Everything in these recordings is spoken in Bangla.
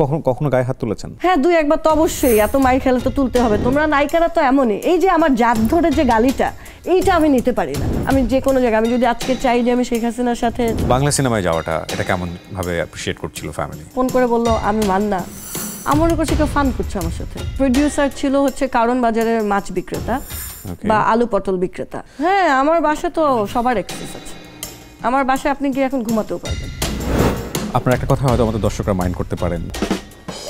কখনো কখনো গায়ে হাত তুলেছেন হ্যাঁ দুই একবার তো অবশ্যই এত মাইর খেলে তো তুলতে হবে তোমরা নায়িকারা তো এমনই এই যে আমার জাত ধরে যে গালিটা এইটা আমি নিতে পারি না আমি যে কোনো জায়গায় আমি যদি আজকে চাই যে আমি শেখ হাসিনার সাথে বাংলা সিনেমায় যাওয়াটা এটা কেমন ভাবে অ্যাপ্রিশিয়েট করছিল ফ্যামিলি ফোন করে বললো আমি মান্না আমার কাছে কেউ ফান করছে আমার সাথে প্রডিউসার ছিল হচ্ছে কারণ বাজারের মাছ বিক্রেতা বা আলু পটল বিক্রেতা হ্যাঁ আমার বাসা তো সবার এক্সেস আছে আমার বাসায় আপনি গিয়ে এখন ঘুমাতেও পারবেন আপনার একটা কথা হয়তো আমাদের দর্শকরা মাইন্ড করতে পারেন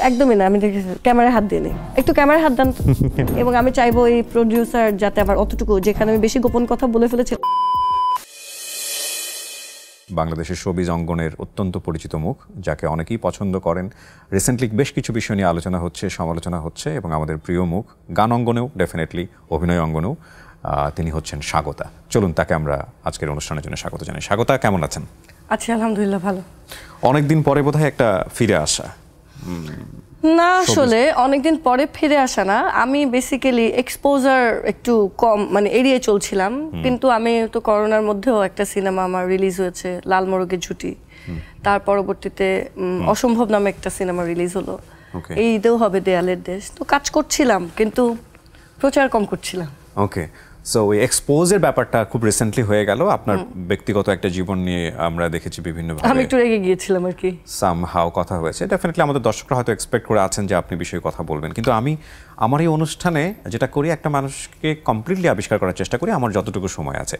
একদমই না আমি দেখেছি ক্যামেরায় হাত দিয়ে একটু ক্যামেরায় হাত দেন এবং আমি চাইবো এই প্রডিউসার যাতে আমার অতটুকু যেখানে আমি বেশি গোপন কথা বলে ফেলেছি বাংলাদেশের শোবিজ অঙ্গনের অত্যন্ত পরিচিত মুখ যাকে অনেকেই পছন্দ করেন রিসেন্টলি বেশ কিছু বিষয় নিয়ে আলোচনা হচ্ছে সমালোচনা হচ্ছে এবং আমাদের প্রিয় মুখ গান অঙ্গনেও ডেফিনেটলি অভিনয় অঙ্গনেও তিনি হচ্ছেন স্বাগতা চলুন তাকে আমরা আজকের অনুষ্ঠানের জন্য স্বাগত জানাই স্বাগতা কেমন আছেন আছি আচ্ছা, আলহামদুলিল্লাহ ভালো অনেকদিন পরে বোধ একটা ফিরে আসা না আসলে অনেকদিন পরে ফিরে আসা না আমি বেসিক্যালি এক্সপোজার একটু কম মানে এড়িয়ে চলছিলাম কিন্তু আমি তো করোনার মধ্যেও একটা সিনেমা আমার রিলিজ হয়েছে লাল মোরগের ঝুটি তার পরবর্তীতে অসম্ভব নামে একটা সিনেমা রিলিজ হলো এই ঈদেও হবে দেয়ালের দেশ তো কাজ করছিলাম কিন্তু প্রচার কম করছিলাম ওকে সো ওই এক্সপোজের ব্যাপারটা খুব রিসেন্টলি হয়ে গেল আপনার ব্যক্তিগত একটা জীবন নিয়ে আমরা দেখেছি বিভিন্ন আমি একটু রেগে গিয়েছিলাম আর কি সাম হাও কথা হয়েছে ডেফিনেটলি আমাদের দর্শকরা হয়তো এক্সপেক্ট করে আছেন যে আপনি বিষয়ে কথা বলবেন কিন্তু আমি আমার এই অনুষ্ঠানে যেটা করি একটা মানুষকে কমপ্লিটলি আবিষ্কার করার চেষ্টা করি আমার যতটুকু সময় আছে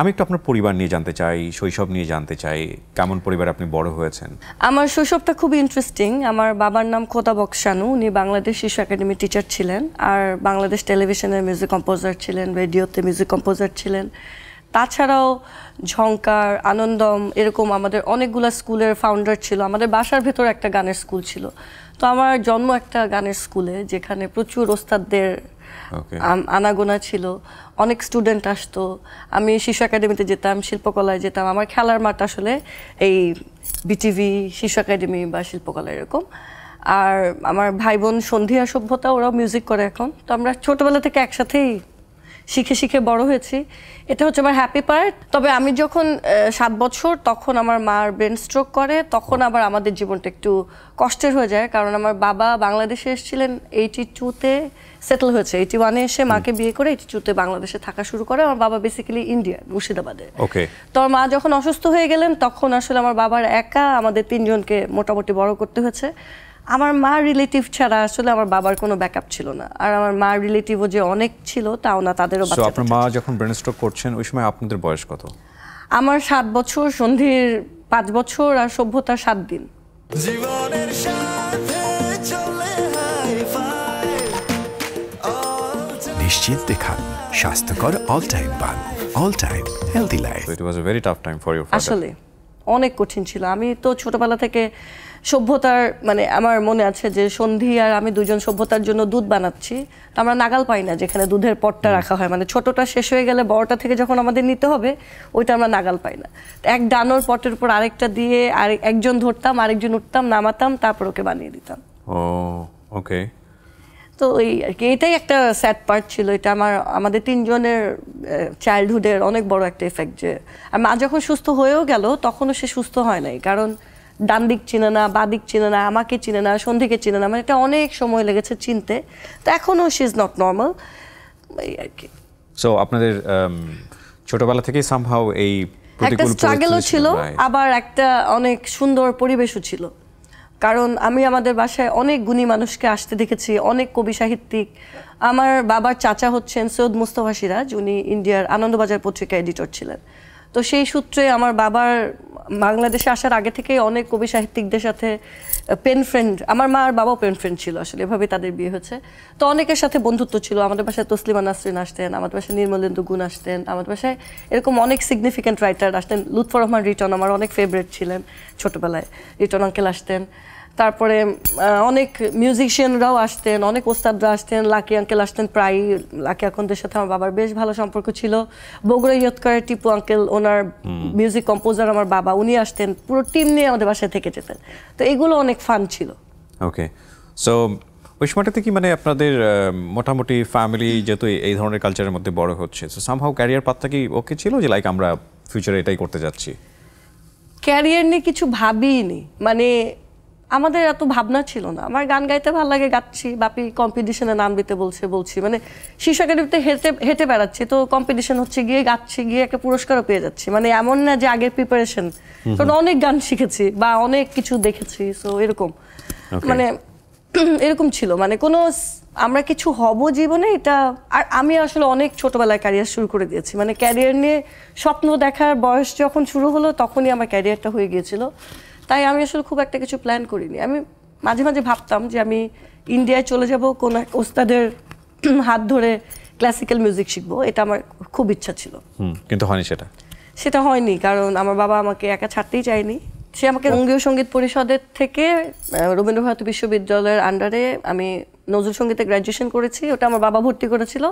আমি একটু আপনার পরিবার নিয়ে জানতে চাই শৈশব নিয়ে জানতে চাই কেমন পরিবার আপনি বড় হয়েছেন আমার শৈশবটা খুব ইন্টারেস্টিং আমার বাবার নাম খোতা বক্সানু উনি বাংলাদেশ শিশু একাডেমির টিচার ছিলেন আর বাংলাদেশ টেলিভিশনের মিউজিক কম্পোজার ছিলেন রেডিওতে মিউজিক কম্পোজার ছিলেন তাছাড়াও ঝঙ্কার আনন্দম এরকম আমাদের অনেকগুলো স্কুলের ফাউন্ডার ছিল আমাদের বাসার ভেতর একটা গানের স্কুল ছিল তো আমার জন্ম একটা গানের স্কুলে যেখানে প্রচুর ওস্তাদদের আনাগোনা ছিল অনেক স্টুডেন্ট আসতো আমি শিশু একাডেমিতে যেতাম শিল্পকলায় যেতাম আমার খেলার মাঠ আসলে এই বিটিভি শিশু একাডেমি বা শিল্পকলা এরকম আর আমার ভাই বোন সন্ধিয়া সভ্যতা ওরাও মিউজিক করে এখন তো আমরা ছোটবেলা থেকে একসাথেই শিখে শিখে বড় হয়েছি এটা হচ্ছে আমার হ্যাপি পার্ট তবে আমি যখন সাত বছর তখন আমার মার ব্রেন স্ট্রোক করে তখন আবার আমাদের জীবনটা একটু কষ্টের হয়ে যায় কারণ আমার বাবা বাংলাদেশে এসেছিলেন এইটি টুতে সেটেল হয়েছে এইটি ওয়ানে এসে মাকে বিয়ে করে এইটি টুতে বাংলাদেশে থাকা শুরু করে আমার বাবা বেসিক্যালি ইন্ডিয়া মুর্শিদাবাদে ওকে তো আমার মা যখন অসুস্থ হয়ে গেলেন তখন আসলে আমার বাবার একা আমাদের তিনজনকে মোটামুটি বড় করতে হয়েছে আমার মা রিলেটিভ ছাড়া আসলে আমার বাবার কোনো ব্যাকআপ ছিল না আর আমার মা রিলেটিভও যে অনেক ছিল তাও না তাদেরও বাচ্চা আপনার মা যখন ব্রেন স্ট্রোক করছেন ওই সময় আপনাদের বয়স কত আমার সাত বছর সন্ধির পাঁচ বছর আর সভ্যতার সাত দিন জীবনের নিশ্চিন্তে খান স্বাস্থ্যকর অল টাইম পান all time healthy life it was a very tough time for you আসলে অনেক কঠিন ছিল আমি তো ছোটবেলা থেকে সভ্যতার মানে আমার মনে আছে যে সন্ধি আর আমি দুজন সভ্যতার জন্য দুধ বানাচ্ছি আমরা নাগাল পাই না যেখানে দুধের পটটা রাখা হয় মানে ছোটটা শেষ হয়ে গেলে বড়টা থেকে যখন আমাদের নিতে হবে ওইটা আমরা নাগাল পাই না এক ডানোর পটের উপর আরেকটা দিয়ে আর একজন ধরতাম আরেকজন উঠতাম নামাতাম তারপর ওকে বানিয়ে দিতাম ও ওকে তো ওই আর কি এটাই একটা স্যাড পার্ট ছিল এটা আমার আমাদের তিনজনের চাইল্ডহুডের অনেক বড় একটা এফেক্ট যে আর মা যখন সুস্থ হয়েও গেল তখনও সে সুস্থ হয় নাই কারণ ডান দিক চিনে না বা দিক চিনে না আমাকে চিনে না সন্ধিকে চিনে না মানে এটা অনেক সময় লেগেছে চিনতে তো এখনও সি ইজ নট নর্মাল এই আর কি সো আপনাদের ছোটবেলা থেকেই সামহাও এই একটা স্ট্রাগলও ছিল আবার একটা অনেক সুন্দর পরিবেশও ছিল কারণ আমি আমাদের বাসায় অনেক গুণী মানুষকে আসতে দেখেছি অনেক কবি সাহিত্যিক আমার বাবার চাচা হচ্ছেন সৈয়দ মুস্তফা সিরাজ উনি ইন্ডিয়ার আনন্দবাজার পত্রিকা এডিটর ছিলেন তো সেই সূত্রে আমার বাবার বাংলাদেশে আসার আগে থেকেই অনেক কবি সাহিত্যিকদের সাথে পেন ফ্রেন্ড আমার মা আর বাবাও পেন ফ্রেন্ড ছিল আসলে এভাবে তাদের বিয়ে হয়েছে তো অনেকের সাথে বন্ধুত্ব ছিল আমাদের বাসায় তসলিমা নাসরিন আসতেন আমাদের বাসায় নির্মলেন্দু গুণ আসতেন আমাদের বাসায় এরকম অনেক সিগনিফিক্যান্ট রাইটার আসতেন লুৎফর রহমান রিটন আমার অনেক ফেভারেট ছিলেন ছোটোবেলায় রিটন অঙ্কেল আসতেন তারপরে অনেক মিউজিশিয়ানরাও আসতেন অনেক ওস্তাদরা আসতেন লাকি আঙ্কেল আসতেন প্রায় লাকি আঙ্কলদের সাথে আমার বাবার বেশ ভালো সম্পর্ক ছিল বগুড়া ইয়ৎকারের টিপু আঙ্কেল ওনার মিউজিক কম্পোজার আমার বাবা উনি আসতেন পুরো টিম নিয়ে আমাদের বাসায় থেকে যেতেন তো এগুলো অনেক ফান ছিল ওকে সো ওই সময়টাতে কি মানে আপনাদের মোটামুটি ফ্যামিলি যেহেতু এই ধরনের কালচারের মধ্যে বড় হচ্ছে সো সামহাও ক্যারিয়ার পাথটা কি ওকে ছিল যে লাইক আমরা ফিউচারে এটাই করতে যাচ্ছি ক্যারিয়ার নিয়ে কিছু ভাবিই নি মানে আমাদের এত ভাবনা ছিল না আমার গান গাইতে ভালো লাগে গাচ্ছি বাপি কম্পিটিশনে নাম দিতে বলছে বলছি মানে শিশু একাডেমিতে হেঁটে হেঁটে বেড়াচ্ছি তো কম্পিটিশন হচ্ছে গিয়ে গাচ্ছি গিয়ে একটা পুরস্কারও পেয়ে যাচ্ছি মানে এমন না যে আগের প্রিপারেশন কারণ অনেক গান শিখেছি বা অনেক কিছু দেখেছি সো এরকম মানে এরকম ছিল মানে কোনো আমরা কিছু হব জীবনে এটা আর আমি আসলে অনেক ছোটবেলায় ক্যারিয়ার শুরু করে দিয়েছি মানে ক্যারিয়ার নিয়ে স্বপ্ন দেখার বয়স যখন শুরু হলো তখনই আমার ক্যারিয়ারটা হয়ে গিয়েছিল তাই আমি আসলে খুব একটা কিছু প্ল্যান করিনি আমি মাঝে মাঝে ভাবতাম যে আমি ইন্ডিয়ায় চলে যাব কোনো এক ওস্তাদের হাত ধরে ক্লাসিক্যাল মিউজিক শিখবো এটা আমার খুব ইচ্ছা ছিল কিন্তু হয়নি সেটা সেটা হয়নি কারণ আমার বাবা আমাকে একা ছাড়তেই চায়নি সে আমাকে বঙ্গীয় সঙ্গীত পরিষদের থেকে রবীন্দ্রভারতী বিশ্ববিদ্যালয়ের আন্ডারে আমি নজরুল সঙ্গীতে গ্র্যাজুয়েশন করেছি ওটা আমার বাবা ভর্তি করেছিল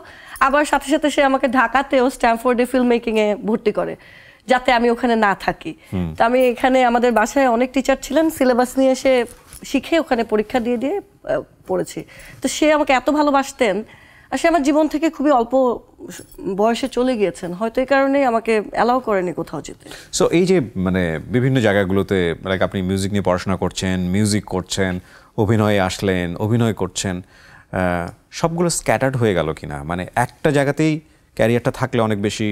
আবার সাথে সাথে সে আমাকে ঢাকাতেও স্ট্যাম্পোর্ডে ফিল্ম মেকিংয়ে ভর্তি করে যাতে আমি ওখানে না থাকি তো আমি এখানে আমাদের বাসায় অনেক টিচার ছিলেন সিলেবাস নিয়ে এসে শিখে ওখানে পরীক্ষা দিয়ে দিয়ে পড়েছি তো সে আমাকে এত ভালোবাসতেন আর সে আমার জীবন থেকে খুবই অল্প বয়সে চলে গিয়েছেন হয়তো এই কারণেই আমাকে অ্যালাউ করেনি কোথাও যেতে সো এই যে মানে বিভিন্ন জায়গাগুলোতে লাইক আপনি মিউজিক নিয়ে পড়াশোনা করছেন মিউজিক করছেন অভিনয়ে আসলেন অভিনয় করছেন সবগুলো স্ক্যাটার্ড হয়ে গেল কিনা মানে একটা জায়গাতেই ক্যারিয়ারটা থাকলে অনেক বেশি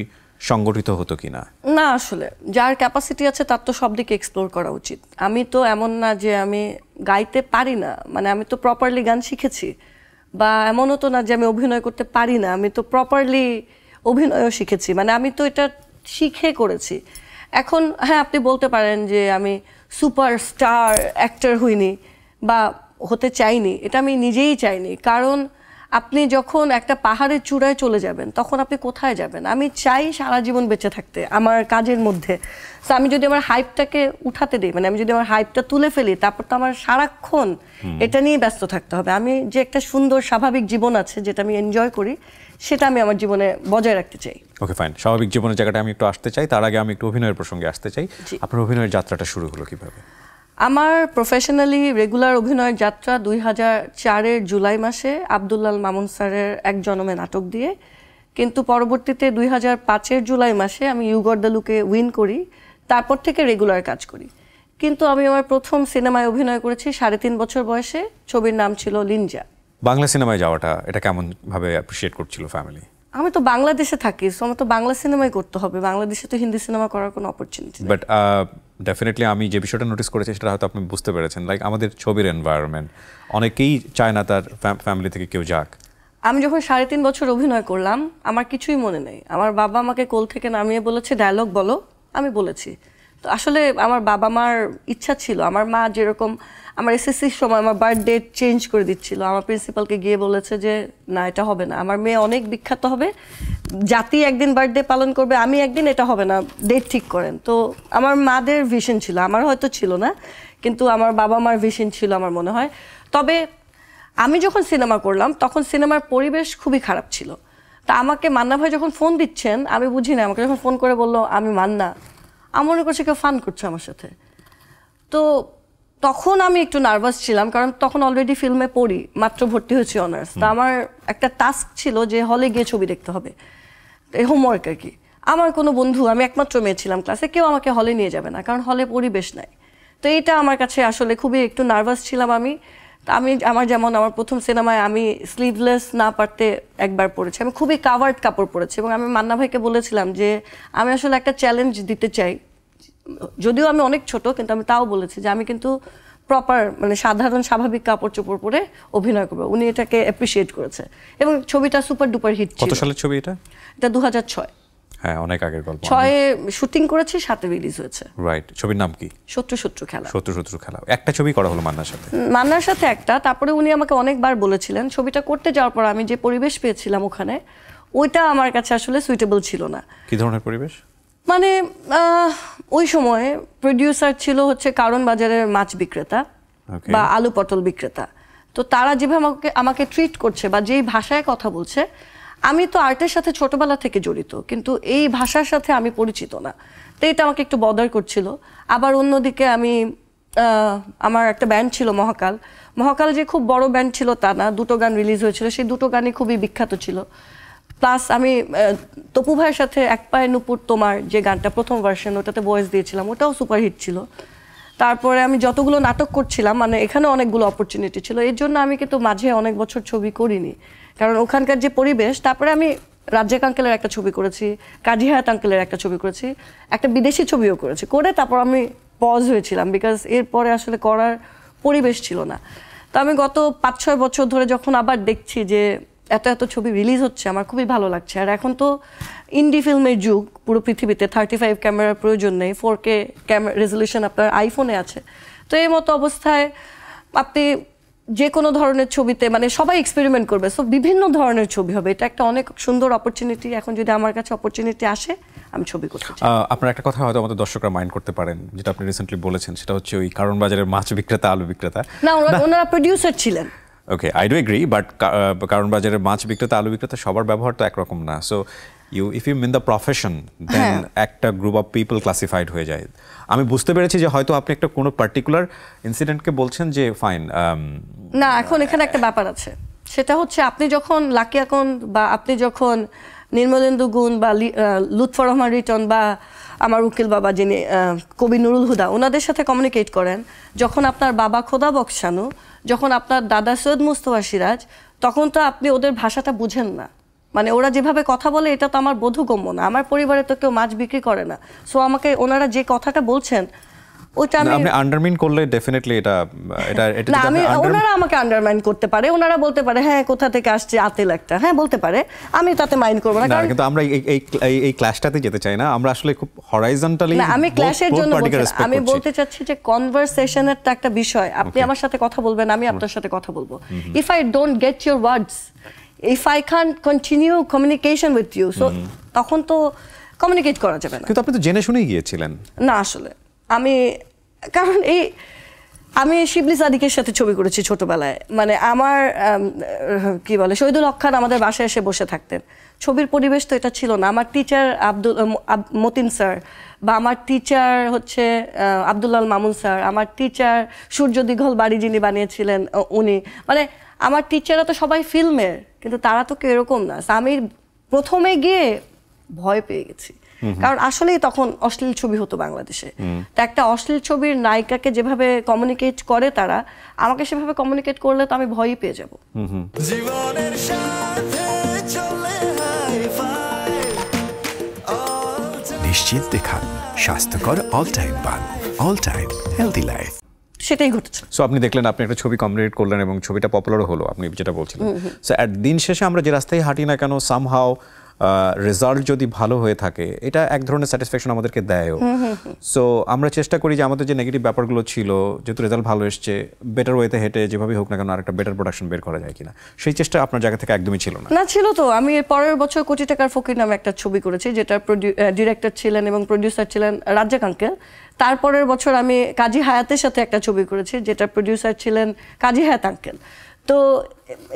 সংগঠিত হতো কিনা না আসলে যার ক্যাপাসিটি আছে তার তো সব দিকে এক্সপ্লোর করা উচিত আমি তো এমন না যে আমি গাইতে পারি না মানে আমি তো প্রপারলি গান শিখেছি বা এমনও তো না যে আমি অভিনয় করতে পারি না আমি তো প্রপারলি অভিনয়ও শিখেছি মানে আমি তো এটা শিখে করেছি এখন হ্যাঁ আপনি বলতে পারেন যে আমি সুপারস্টার অ্যাক্টর হইনি বা হতে চাইনি এটা আমি নিজেই চাইনি কারণ আপনি যখন একটা পাহাড়ের চূড়ায় চলে যাবেন তখন আপনি কোথায় যাবেন আমি চাই সারা জীবন বেঁচে থাকতে আমার কাজের মধ্যে তো আমি যদি আমার হাইপটাকে উঠাতে দিই মানে আমি যদি আমার হাইপটা তুলে ফেলি তারপর তো আমার সারাক্ষণ এটা নিয়ে ব্যস্ত থাকতে হবে আমি যে একটা সুন্দর স্বাভাবিক জীবন আছে যেটা আমি এনজয় করি সেটা আমি আমার জীবনে বজায় রাখতে চাই ওকে ফাইন স্বাভাবিক জীবনের জায়গাটা আমি একটু আসতে চাই তার আগে আমি একটু অভিনয়ের প্রসঙ্গে আসতে চাই আপনার অভিনয়ের যাত্রাটা শুরু হলো কিভাবে আমার প্রফেশনালি রেগুলার অভিনয়ের যাত্রা দুই হাজার চারের জুলাই মাসে আবদুল্লাল মামুন স্যারের এক জনমে নাটক দিয়ে কিন্তু পরবর্তীতে দুই হাজার পাঁচের জুলাই মাসে আমি ইউগর্দালুকে উইন করি তারপর থেকে রেগুলার কাজ করি কিন্তু আমি আমার প্রথম সিনেমায় অভিনয় করেছি সাড়ে তিন বছর বয়সে ছবির নাম ছিল লিনজা বাংলা সিনেমায় যাওয়াটা এটা কেমনভাবে অ্যাপ্রিসিয়েট করছিল ফ্যামিলি আমি তো বাংলাদেশে থাকি সো আমার তো বাংলা সিনেমাই করতে হবে বাংলাদেশে তো হিন্দি সিনেমা করার কোনো অপরচুনিটি বাট ডেফিনেটলি আমি যে বিষয়টা নোটিস করেছি সেটা হয়তো আপনি বুঝতে পেরেছেন লাইক আমাদের ছবির এনভায়রনমেন্ট অনেকেই চায় না তার ফ্যামিলি থেকে কেউ যাক আমি যখন সাড়ে তিন বছর অভিনয় করলাম আমার কিছুই মনে নেই আমার বাবা আমাকে কোল থেকে নামিয়ে বলেছে ডায়লগ বলো আমি বলেছি তো আসলে আমার বাবা মার ইচ্ছা ছিল আমার মা যেরকম আমার এসএসসির সময় আমার বার্থডে চেঞ্জ করে দিচ্ছিল আমার প্রিন্সিপালকে গিয়ে বলেছে যে না এটা হবে না আমার মেয়ে অনেক বিখ্যাত হবে জাতি একদিন বার্থডে পালন করবে আমি একদিন এটা হবে না ডেট ঠিক করেন তো আমার মাদের ভিশন ছিল আমার হয়তো ছিল না কিন্তু আমার বাবা মার ভিশন ছিল আমার মনে হয় তবে আমি যখন সিনেমা করলাম তখন সিনেমার পরিবেশ খুবই খারাপ ছিল তা আমাকে মান্না ভাই যখন ফোন দিচ্ছেন আমি বুঝি না আমাকে যখন ফোন করে বললো আমি মান্না আমার মনে করছে কেউ ফান করছে আমার সাথে তো তখন আমি একটু নার্ভাস ছিলাম কারণ তখন অলরেডি ফিল্মে পড়ি মাত্র ভর্তি হয়েছি অনার্স তা আমার একটা টাস্ক ছিল যে হলে গিয়ে ছবি দেখতে হবে এই হোমওয়ার্ক আর কি আমার কোনো বন্ধু আমি একমাত্র মেয়ে ছিলাম ক্লাসে কেউ আমাকে হলে নিয়ে যাবে না কারণ হলে পরিবেশ নাই তো এইটা আমার কাছে আসলে খুবই একটু নার্ভাস ছিলাম আমি আমি আমার যেমন আমার প্রথম সিনেমায় আমি স্লিভলেস না পারতে একবার পড়েছি আমি খুবই কাভার্ড কাপড় পরেছি এবং আমি মান্না ভাইকে বলেছিলাম যে আমি আসলে একটা চ্যালেঞ্জ দিতে চাই যদিও আমি অনেক ছোট কিন্তু আমি তাও বলেছি যে আমি কিন্তু প্রপার মানে সাধারণ স্বাভাবিক কাপড় চোপড় পরে অভিনয় করবো উনি এটাকে অ্যাপ্রিসিয়েট করেছে এবং ছবিটা সুপার ডুপার হিট কত সালের ছবি এটা এটা দু হ্যাঁ অনেক আগের গল্প ছয়ে শুটিং করেছি সাথে রিলিজ হয়েছে রাইট ছবির নাম কি শত্রু শত্রু খেলা শত্রু শত্রু খেলা একটা ছবি করা হলো মান্নার সাথে মান্নার সাথে একটা তারপরে উনি আমাকে অনেকবার বলেছিলেন ছবিটা করতে যাওয়ার পর আমি যে পরিবেশ পেয়েছিলাম ওখানে ওইটা আমার কাছে আসলে সুইটেবল ছিল না কি ধরনের পরিবেশ মানে ওই সময়ে প্রডিউসার ছিল হচ্ছে কারণ বাজারের মাছ বিক্রেতা বা আলু পটল বিক্রেতা তো তারা যেভাবে আমাকে আমাকে ট্রিট করছে বা যেই ভাষায় কথা বলছে আমি তো আর্টের সাথে ছোটবেলা থেকে জড়িত কিন্তু এই ভাষার সাথে আমি পরিচিত না তো এটা আমাকে একটু বদার করছিল আবার অন্যদিকে আমি আমার একটা ব্যান্ড ছিল মহাকাল মহাকাল যে খুব বড় ব্যান্ড ছিল তা না দুটো গান রিলিজ হয়েছিল সেই দুটো গানই খুবই বিখ্যাত ছিল প্লাস আমি তপু ভাইয়ের সাথে এক পায়ে নুপুর তোমার যে গানটা প্রথম ভার্সন ওটাতে ভয়েস দিয়েছিলাম ওটাও সুপারহিট ছিল তারপরে আমি যতগুলো নাটক করছিলাম মানে এখানে অনেকগুলো অপরচুনিটি ছিল এর জন্য আমি কিন্তু মাঝে অনেক বছর ছবি করিনি কারণ ওখানকার যে পরিবেশ তারপরে আমি রাজ্জাক আঙ্কেলের একটা ছবি করেছি কাজী তাঙ্কেলের আঙ্কেলের একটা ছবি করেছি একটা বিদেশি ছবিও করেছি করে তারপর আমি পজ হয়েছিলাম বিকজ এরপরে আসলে করার পরিবেশ ছিল না তো আমি গত পাঁচ ছয় বছর ধরে যখন আবার দেখছি যে এত এত ছবি রিলিজ হচ্ছে আমার খুবই ভালো লাগছে আর এখন তো ইন্ডি ফিল্মের যুগ পুরো পৃথিবীতে থার্টি ফাইভ ক্যামেরার প্রয়োজন নেই ফোর কে ক্যামেরা রেজলিউশন আপনার আইফোনে আছে তো এই মতো অবস্থায় আপনি যে কোনো ধরনের ছবিতে মানে সবাই এক্সপেরিমেন্ট করবে সো বিভিন্ন ধরনের ছবি হবে এটা একটা অনেক সুন্দর অপরচুনিটি এখন যদি আমার কাছে অপরচুনিটি আসে আমি ছবি করতে আপনার একটা কথা হয়তো আমাদের দর্শকরা মাইন্ড করতে পারেন যেটা আপনি রিসেন্টলি বলেছেন সেটা হচ্ছে ওই কারণ বাজারের মাছ বিক্রেতা আলু বিক্রেতা না ওনারা প্রডিউসার ছিলেন okay I do agree but কারণ বাজারে মাছ বিক্রেতা আলু বিক্রেতা সবার ব্যবহার তো একরকম না so you if you mean the profession then একটা গ্রুপ অফ পিপল ক্লাসিফাইড হয়ে যায় আমি বুঝতে পেরেছি যে হয়তো আপনি একটা কোনো পার্টিকুলার ইনসিডেন্টকে বলছেন যে ফাইন um, না এখন এখানে একটা ব্যাপার আছে সেটা হচ্ছে আপনি যখন লাকি এখন বা আপনি যখন নির্মলেন্দু গুণ বা লুৎফর রহমান রিটন বা আমার উকিল বাবা যিনি কবি নুরুল হুদা ওনাদের সাথে কমিউনিকেট করেন যখন আপনার বাবা খোদা বকশানু যখন আপনার দাদা সৈয়দ মুস্তফা সিরাজ তখন তো আপনি ওদের ভাষাটা বুঝেন না মানে ওরা যেভাবে কথা বলে এটা তো আমার বোধগম্য না আমার পরিবারে তো কেউ মাছ বিক্রি করে না সো আমাকে ওনারা যে কথাটা বলছেন ওটা আমি আপনি আন্ডারমাইন করলে ডেফিনেটলি এটা এটা এটা না আমি ওনারা আমাকে আন্ডারমাইন করতে পারে ওনারা বলতে পারে হ্যাঁ কোথা থেকে আসছে আতেল একটা হ্যাঁ বলতে পারে আমি তাতে মাইন্ড করব না কিন্তু আমরা এই এই ক্লাসটাতে যেতে চাই না আমরা আসলে খুব হরাইজন্টালি না আমি ক্লাসের জন্য আমি বলতে চাচ্ছি যে কনভারসেশনের তো একটা বিষয় আপনি আমার সাথে কথা বলবেন আমি আপনার সাথে কথা বলবো if I don't get your words if I can continue communication with you so তখন তো কমিউনিকেট করা যাবে না কিন্তু আপনি তো জেনে শুনেই গিয়েছিলেন না আসলে আমি কারণ এই আমি শিবলি সাদিকের সাথে ছবি করেছি ছোটবেলায় মানে আমার কি বলে শহীদুল অক্ষান আমাদের বাসায় এসে বসে থাকতেন ছবির পরিবেশ তো এটা ছিল না আমার টিচার আব্দুল মতিন স্যার বা আমার টিচার হচ্ছে আবদুল্লাল মামুন স্যার আমার টিচার সূর্য দিঘল বাড়ি যিনি বানিয়েছিলেন উনি মানে আমার টিচাররা তো সবাই ফিল্মের কিন্তু তারা তো কেরকম এরকম না আমি প্রথমে গিয়ে ভয় পেয়ে গেছি কারণ আসলেই তখন অশ্লীল ছবি হতো বাংলাদেশে তো একটা অশ্লীল ছবির নায়িকাকে যেভাবে কমিউনিকেট করে তারা আমাকে সেভাবে কমিউনিকেট করলে তো আমি ভয়ই পেয়ে যাব জীবনের সাথে নিশ্চিন্তে খান স্বাস্থ্যকর all time bun all time healthy life সেটাই ঘটেছে সো আপনি দেখলেন আপনি একটা ছবি কমিউনিকেট করলেন এবং ছবিটা পপুলার হলো আপনি যেটা বলছিলেন সো দিন শেষে আমরা যে রাস্তায় হাঁটি না কেন সামহাও রেজাল্ট যদি ভালো হয়ে থাকে এটা এক ধরনের স্যাটিসফ্যাকশন আমাদেরকে দেয়ও সো আমরা চেষ্টা করি যে আমাদের যে নেগেটিভ ব্যাপারগুলো ছিল যেহেতু রেজাল্ট ভালো এসছে বেটার ওয়েতে হেঁটে যেভাবে হোক না কেন আরেকটা বেটার প্রোডাকশন বের করা যায় কিনা সেই চেষ্টা আপনার জায়গা থেকে একদমই ছিল না না ছিল তো আমি পরের বছর কোটি টাকার ফকির নামে একটা ছবি করেছি যেটা ডিরেক্টর ছিলেন এবং প্রডিউসার ছিলেন রাজ্জাক আঙ্কেল তারপরের বছর আমি কাজী হায়াতের সাথে একটা ছবি করেছি যেটা প্রডিউসার ছিলেন কাজী হায়াত আঙ্কেল তো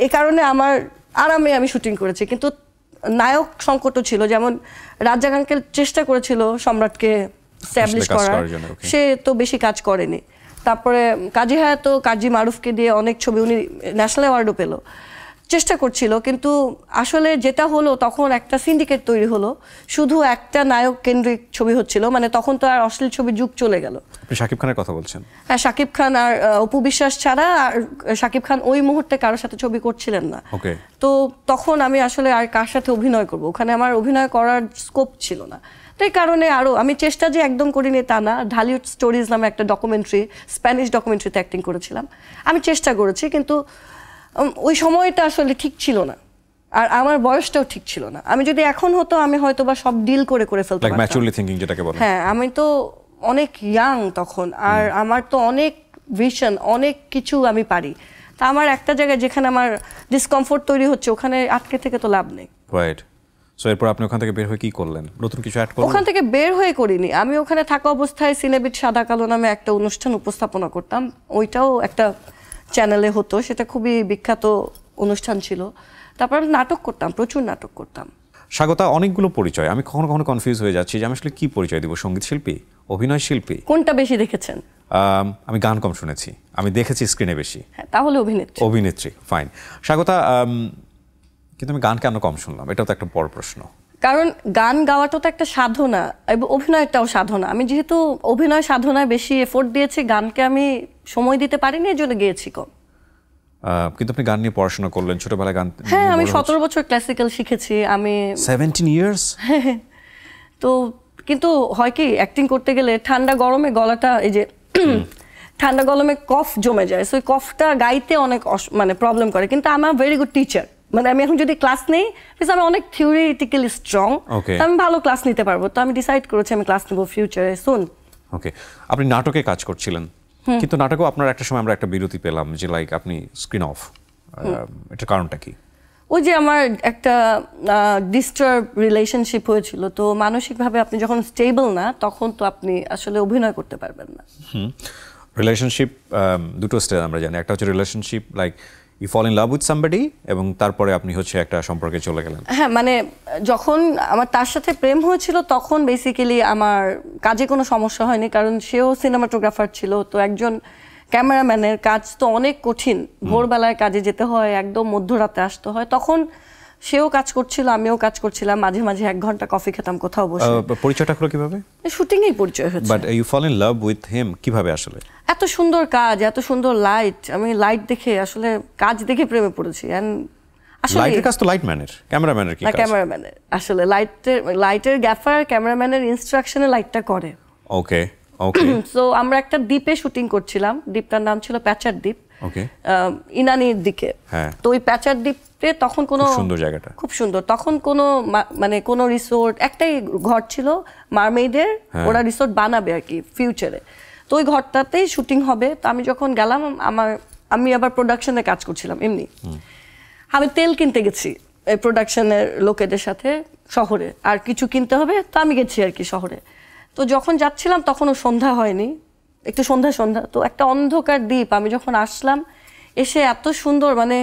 এ কারণে আমার আরামে আমি শুটিং করেছি কিন্তু নায়ক সংকটও ছিল যেমন রাজ্জাক আঙ্কেল চেষ্টা করেছিল সম্রাটকে স্ট্যাবলিশ করার সে তো বেশি কাজ করেনি তারপরে কাজী হায়াত কাজী মারুফকে দিয়ে অনেক ছবি উনি ন্যাশনাল অ্যাওয়ার্ডও পেলো চেষ্টা করছিল কিন্তু আসলে যেটা হলো তখন একটা সিন্ডিকেট তৈরি হলো শুধু একটা নায়ক কেন্দ্রিক ছবি হচ্ছিল মানে তখন তো আর অশ্লীল ছবি যুগ চলে গেল শাকিব খানের কথা বলছেন হ্যাঁ শাকিব খান আর অপু বিশ্বাস ছাড়া আর শাকিব খান ওই মুহূর্তে কারোর সাথে ছবি করছিলেন না ওকে তো তখন আমি আসলে আর কার সাথে অভিনয় করব ওখানে আমার অভিনয় করার স্কোপ ছিল না তো এই কারণে আরও আমি চেষ্টা যে একদম করিনি তা না ঢালিউড স্টোরিজ নামে একটা ডকুমেন্টারি স্প্যানিশ ডকুমেন্টারিতে অ্যাক্টিং করেছিলাম আমি চেষ্টা করেছি কিন্তু ওই সময়টা আসলে ঠিক ছিল না আর আমার বয়সটাও ঠিক ছিল না আমি যদি এখন হতো আমি হয়তো বা সব ডিল করে করে ফেলতাম হ্যাঁ আমি তো অনেক ইয়াং তখন আর আমার তো অনেক ভিশন অনেক কিছু আমি পারি তা আমার একটা জায়গায় যেখানে আমার ডিসকমফোর্ট তৈরি হচ্ছে ওখানে আটকে থেকে তো লাভ নেই রাইট সো এরপর আপনি ওখান থেকে বের হয়ে কি করলেন নতুন কিছু অ্যাড করলেন ওখান থেকে বের হয়ে করিনি আমি ওখানে থাকা অবস্থায় সিনেবিট সাদা কালো নামে একটা অনুষ্ঠান উপস্থাপনা করতাম ওইটাও একটা চ্যানেলে হতো সেটা খুবই বিখ্যাত অনুষ্ঠান ছিল তারপর আমি নাটক করতাম প্রচুর নাটক করতাম স্বাগতা অনেকগুলো পরিচয় আমি কখনো কখনো কনফিউজ হয়ে যাচ্ছি যে আমি আসলে কি পরিচয় দিব সঙ্গীত শিল্পী অভিনয় শিল্পী কোনটা বেশি দেখেছেন আমি গান কম শুনেছি আমি দেখেছি স্ক্রিনে বেশি হ্যাঁ, তাহলে অভিনেত্রী অভিনেত্রী ফাইন স্বাগতা কিন্তু আমি গান কেন কম শুনলাম এটাও তো একটা বড় প্রশ্ন কারণ গান গাওয়াটা তো একটা সাধনা এবং অভিনয়টাও সাধনা আমি যেহেতু অভিনয় সাধনায় বেশি এফোর্ট দিয়েছি গানকে আমি সময় দিতে পারিনি এই জন্য গিয়েছি কম কিন্তু আপনি গান নিয়ে পড়াশোনা করলেন ছোটবেলায় গান হ্যাঁ আমি সতেরো বছর ক্লাসিক্যাল শিখেছি আমি সেভেন্টিন ইয়ার্স তো কিন্তু হয় কি অ্যাক্টিং করতে গেলে ঠান্ডা গরমে গলাটা এই যে ঠান্ডা গরমে কফ জমে যায় সো কফটা গাইতে অনেক মানে প্রবলেম করে কিন্তু আমার ভেরি গুড টিচার মানে আমি এখন যদি ক্লাস নেই বিকজ আমি অনেক থিওরিটিক্যালি স্ট্রং আমি ভালো ক্লাস নিতে পারবো তো আমি ডিসাইড করেছি আমি ক্লাস নেবো ফিউচারে সুন ওকে আপনি নাটকে কাজ করছিলেন কিন্তু নাটকেও আপনার একটা সময় আমরা একটা বিরতি পেলাম যে লাইক আপনি স্ক্রিন অফ এটা কারণটা কি ওই যে আমার একটা ডিস্টার্ব রিলেশনশিপ হয়েছিল তো মানসিকভাবে আপনি যখন স্টেবল না তখন তো আপনি আসলে অভিনয় করতে পারবেন না রিলেশনশিপ দুটো স্টেজ আমরা জানি একটা হচ্ছে relationship like you fall in love with somebody এবং তারপরে আপনি হচ্ছে একটা সম্পর্কে চলে গেলেন হ্যাঁ মানে যখন আমার তার সাথে প্রেম হয়েছিল তখন বেসিক্যালি আমার কাজে কোনো সমস্যা হয়নি কারণ সেও সিনেমাটোগ্রাফার ছিল তো একজন ক্যামেরাম্যানের কাজ তো অনেক কঠিন ভোরবেলায় কাজে যেতে হয় একদম মধ্যরাতে আসতে হয় তখন সেও কাজ করছিল আমিও কাজ করছিলাম মাঝে মাঝে এক ঘন্টা কফি খেতাম কোথাও বসে পরিচয়টা হলো কিভাবে শুটিং এই পরিচয় হচ্ছে but you fall in love with him কিভাবে আসলে এত সুন্দর কাজ এত সুন্দর লাইট আমি লাইট দেখে আসলে কাজ দেখে প্রেমে পড়েছি এন্ড কাজ লাইট ম্যানের ক্যামেরাম্যানের আসলে লাইটের গ্যাফার ক্যামেরাম্যানের লাইটটা করে ওকে ওকে আমরা একটা দ্বীপে শুটিং করছিলাম দ্বীপটার নাম ছিল প্যাচার দ্বীপ ইনানির দিকে হ্যাঁ। তো ওই প্যাচার দ্বীপে তখন কোনো সুন্দর জায়গাটা খুব সুন্দর তখন কোনো মানে কোনো রিসোর্ট একটাই ঘর ছিল মারমেইডের হ্যাঁ। ওরা রিসোর্ট বানাবে আর কি ফিউচারে তো ওই ঘরটাতেই শুটিং হবে তো আমি যখন গেলাম আমার আমি আবার প্রোডাকশনে কাজ করছিলাম এমনি আমি তেল কিনতে গেছি এই প্রোডাকশনের লোকেদের সাথে শহরে আর কিছু কিনতে হবে তো আমি গেছি আর কি শহরে তো যখন যাচ্ছিলাম তখনও সন্ধ্যা হয়নি একটু সন্ধ্যা সন্ধ্যা তো একটা অন্ধকার দ্বীপ আমি যখন আসলাম এসে এত সুন্দর মানে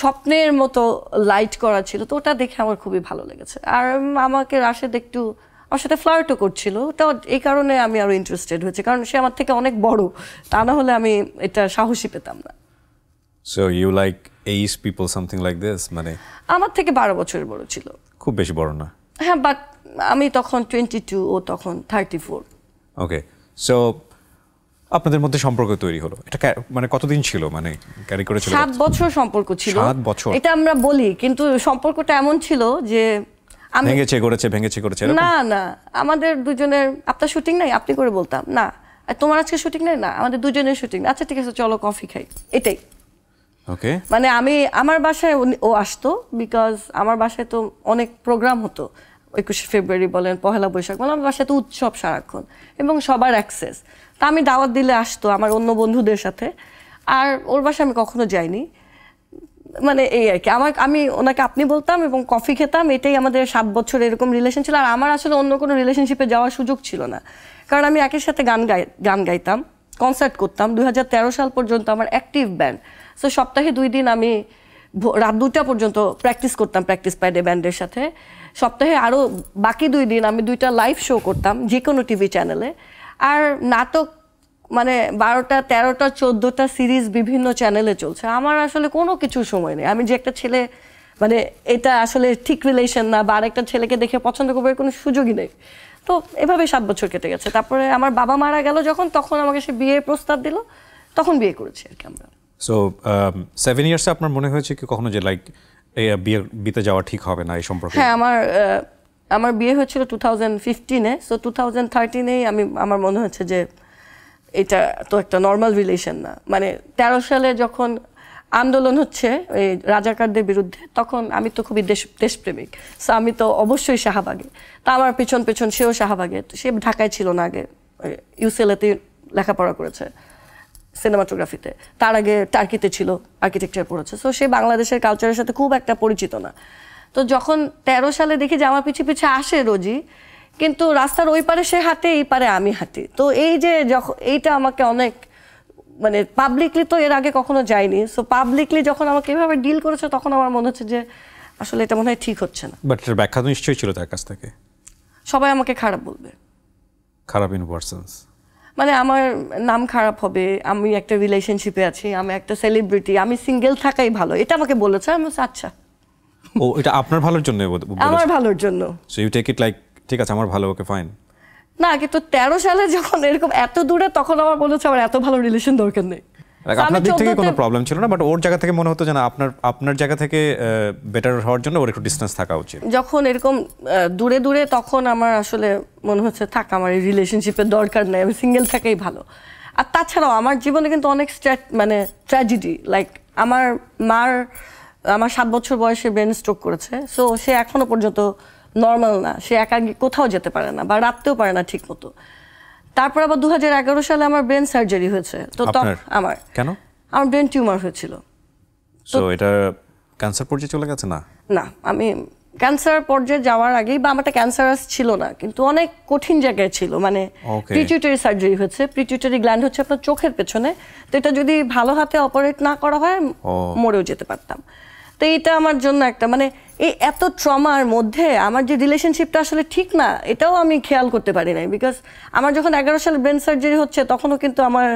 স্বপ্নের মতো লাইট করা ছিল তো ওটা দেখে আমার খুবই ভালো লেগেছে আর আমাকে রাশেদ একটু আমার সাথে ফ্লার্টও করছিল ওটা এই কারণে আমি আরও ইন্টারেস্টেড হয়েছি কারণ সে আমার থেকে অনেক বড় তা না হলে আমি এটা সাহসী পেতাম না so you like age people something like this মানে আমার থেকে বারো বছরের বড় ছিল খুব বেশি বড় না হ্যাঁ বাট আমি তখন টোয়েন্টি টু ও তখন থার্টি ফোর ওকে সো আপনাদের মধ্যে সম্পর্ক তৈরি হলো এটা মানে কতদিন ছিল মানে ক্যারি করে ছিল সাত বছর সম্পর্ক ছিল সাত বছর এটা আমরা বলি কিন্তু সম্পর্কটা এমন ছিল যে ভেঙেছে করেছে ভেঙেছে করেছে না না আমাদের দুজনের আপনার শুটিং নাই আপনি করে বলতাম না তোমার আজকে শুটিং নাই না আমাদের দুজনের শুটিং আচ্ছা ঠিক আছে চলো কফি খাই এটাই ওকে মানে আমি আমার বাসায় ও আসতো বিকজ আমার বাসায় তো অনেক প্রোগ্রাম হতো একুশে ফেব্রুয়ারি বলেন পহেলা বৈশাখ বলেন আমার বাসায় তো উৎসব সারাক্ষণ এবং সবার অ্যাক্সেস তা আমি দাওয়াত দিলে আসতো আমার অন্য বন্ধুদের সাথে আর ওর বাসায় আমি কখনো যাইনি মানে এই আর কি আমার আমি ওনাকে আপনি বলতাম এবং কফি খেতাম এটাই আমাদের সাত বছর এরকম রিলেশন ছিল আর আমার আসলে অন্য কোনো রিলেশনশিপে যাওয়ার সুযোগ ছিল না কারণ আমি একের সাথে গান গাই গান গাইতাম কনসার্ট করতাম দু সাল পর্যন্ত আমার অ্যাক্টিভ ব্যান্ড সো সপ্তাহে দুই দিন আমি রাত দুটা পর্যন্ত প্র্যাকটিস করতাম প্র্যাকটিস প্যাডে ব্যান্ডের সাথে সপ্তাহে আরও বাকি দুই দিন আমি দুইটা লাইভ শো করতাম যে কোনো টিভি চ্যানেলে আর নাটক মানে বারোটা তেরোটা চোদ্দোটা সিরিজ বিভিন্ন চ্যানেলে চলছে আমার আসলে কোনো কিছু সময় নেই আমি যে একটা ছেলে মানে এটা আসলে ঠিক রিলেশন না বা আরেকটা ছেলেকে দেখে পছন্দ করবে কোনো সুযোগই নেই তো এভাবে সাত বছর কেটে গেছে তারপরে আমার বাবা মারা গেল যখন তখন আমাকে সে বিয়ের প্রস্তাব দিল তখন বিয়ে করেছি আর কি আমরা সো সেভেন ইয়ার্সে আপনার মনে হয়েছে কি কখনো যে লাইক বিয়ে বিতে যাওয়া ঠিক হবে না এই সম্পর্কে হ্যাঁ আমার আমার বিয়ে হয়েছিল টু থাউজেন্ড ফিফটিনে সো টু থাউজেন্ড থার্টিনেই আমি আমার মনে হচ্ছে যে এটা তো একটা নর্মাল রিলেশন না মানে তেরো সালে যখন আন্দোলন হচ্ছে এই রাজাকারদের বিরুদ্ধে তখন আমি তো খুবই দেশ দেশপ্রেমিক সো আমি তো অবশ্যই শাহবাগে তা আমার পিছন পেছন সেও শাহবাগে তো সে ঢাকায় ছিল না আগে ইউসিএলএতে লেখাপড়া করেছে সিনেমাটোগ্রাফিতে তার আগে টার্কিতে ছিল আর্কিটেকচার পড়েছে সো সে বাংলাদেশের কালচারের সাথে খুব একটা পরিচিত না তো যখন ১৩ সালে দেখি যে আমার পিছু পিছু আসে রোজি কিন্তু রাস্তার ওই পারে সে হাতে এই পারে আমি হাতে তো এই যে যখন এইটা আমাকে অনেক মানে পাবলিকলি তো এর আগে কখনো যায়নি সো পাবলিকলি যখন আমাকে এভাবে ডিল করেছে তখন আমার মনে হচ্ছে যে আসলে এটা মনে হয় ঠিক হচ্ছে না বাট এর ব্যাখ্যা তো নিশ্চয়ই ছিল তার কাছ থেকে সবাই আমাকে খারাপ বলবে খারাপ ইন পারসনস মানে আমার নাম খারাপ হবে আমি একটা রিলেশনশিপে আছি আমি একটা সেলিব্রিটি আমি সিঙ্গেল থাকাই ভালো এটা আমাকে বলেছে আমি আচ্ছা ও এটা আপনার ভালোর জন্য আমার ভালোর জন্য so you take it like ঠিক আছে আমার ভালো ওকে ফাইন না কিন্তু তেরো সালে যখন এরকম এত দূরে তখন আমার মনে হচ্ছে আমার এত ভালো রিলেশন দরকার নেই আপনার দিক থেকে কোনো প্রবলেম ছিল না বাট ওর জায়গা থেকে মনে হতো যে না আপনার আপনার জায়গা থেকে বেটার হওয়ার জন্য ওর একটু ডিস্টেন্স থাকা উচিত যখন এরকম দূরে দূরে তখন আমার আসলে মনে হচ্ছে থাক আমার এই রিলেশনশিপের দরকার নেই আমি সিঙ্গেল থাকাই ভালো আর তাছাড়াও আমার জীবনে কিন্তু অনেক মানে ট্র্যাজেডি লাইক আমার মার আমার সাত বছর বয়সে ব্রেন স্ট্রোক করেছে সো সে এখনো পর্যন্ত নর্মাল না সে একা কোথাও যেতে পারে না বা রাখতেও পারে না ঠিক মতো তারপর আবার দু সালে আমার ব্রেন সার্জারি হয়েছে তো আমার কেন আমার ব্রেন টিউমার হয়েছিল তো এটা ক্যান্সার পর্যায়ে চলে গেছে না না আমি ক্যান্সার পর্যায়ে যাওয়ার আগেই বা আমারটা ক্যান্সারাস ছিল না কিন্তু অনেক কঠিন জায়গায় ছিল মানে পিটিউটারি সার্জারি হয়েছে পিটিউটারি গ্ল্যান্ড হচ্ছে আপনার চোখের পেছনে তো এটা যদি ভালো হাতে অপারেট না করা হয় মরেও যেতে পারতাম তো এটা আমার জন্য একটা মানে এই এত ট্রমার মধ্যে আমার যে রিলেশনশিপটা আসলে ঠিক না এটাও আমি খেয়াল করতে পারি নাই বিকজ আমার যখন এগারো সাল ব্রেন সার্জারি হচ্ছে তখনও কিন্তু আমার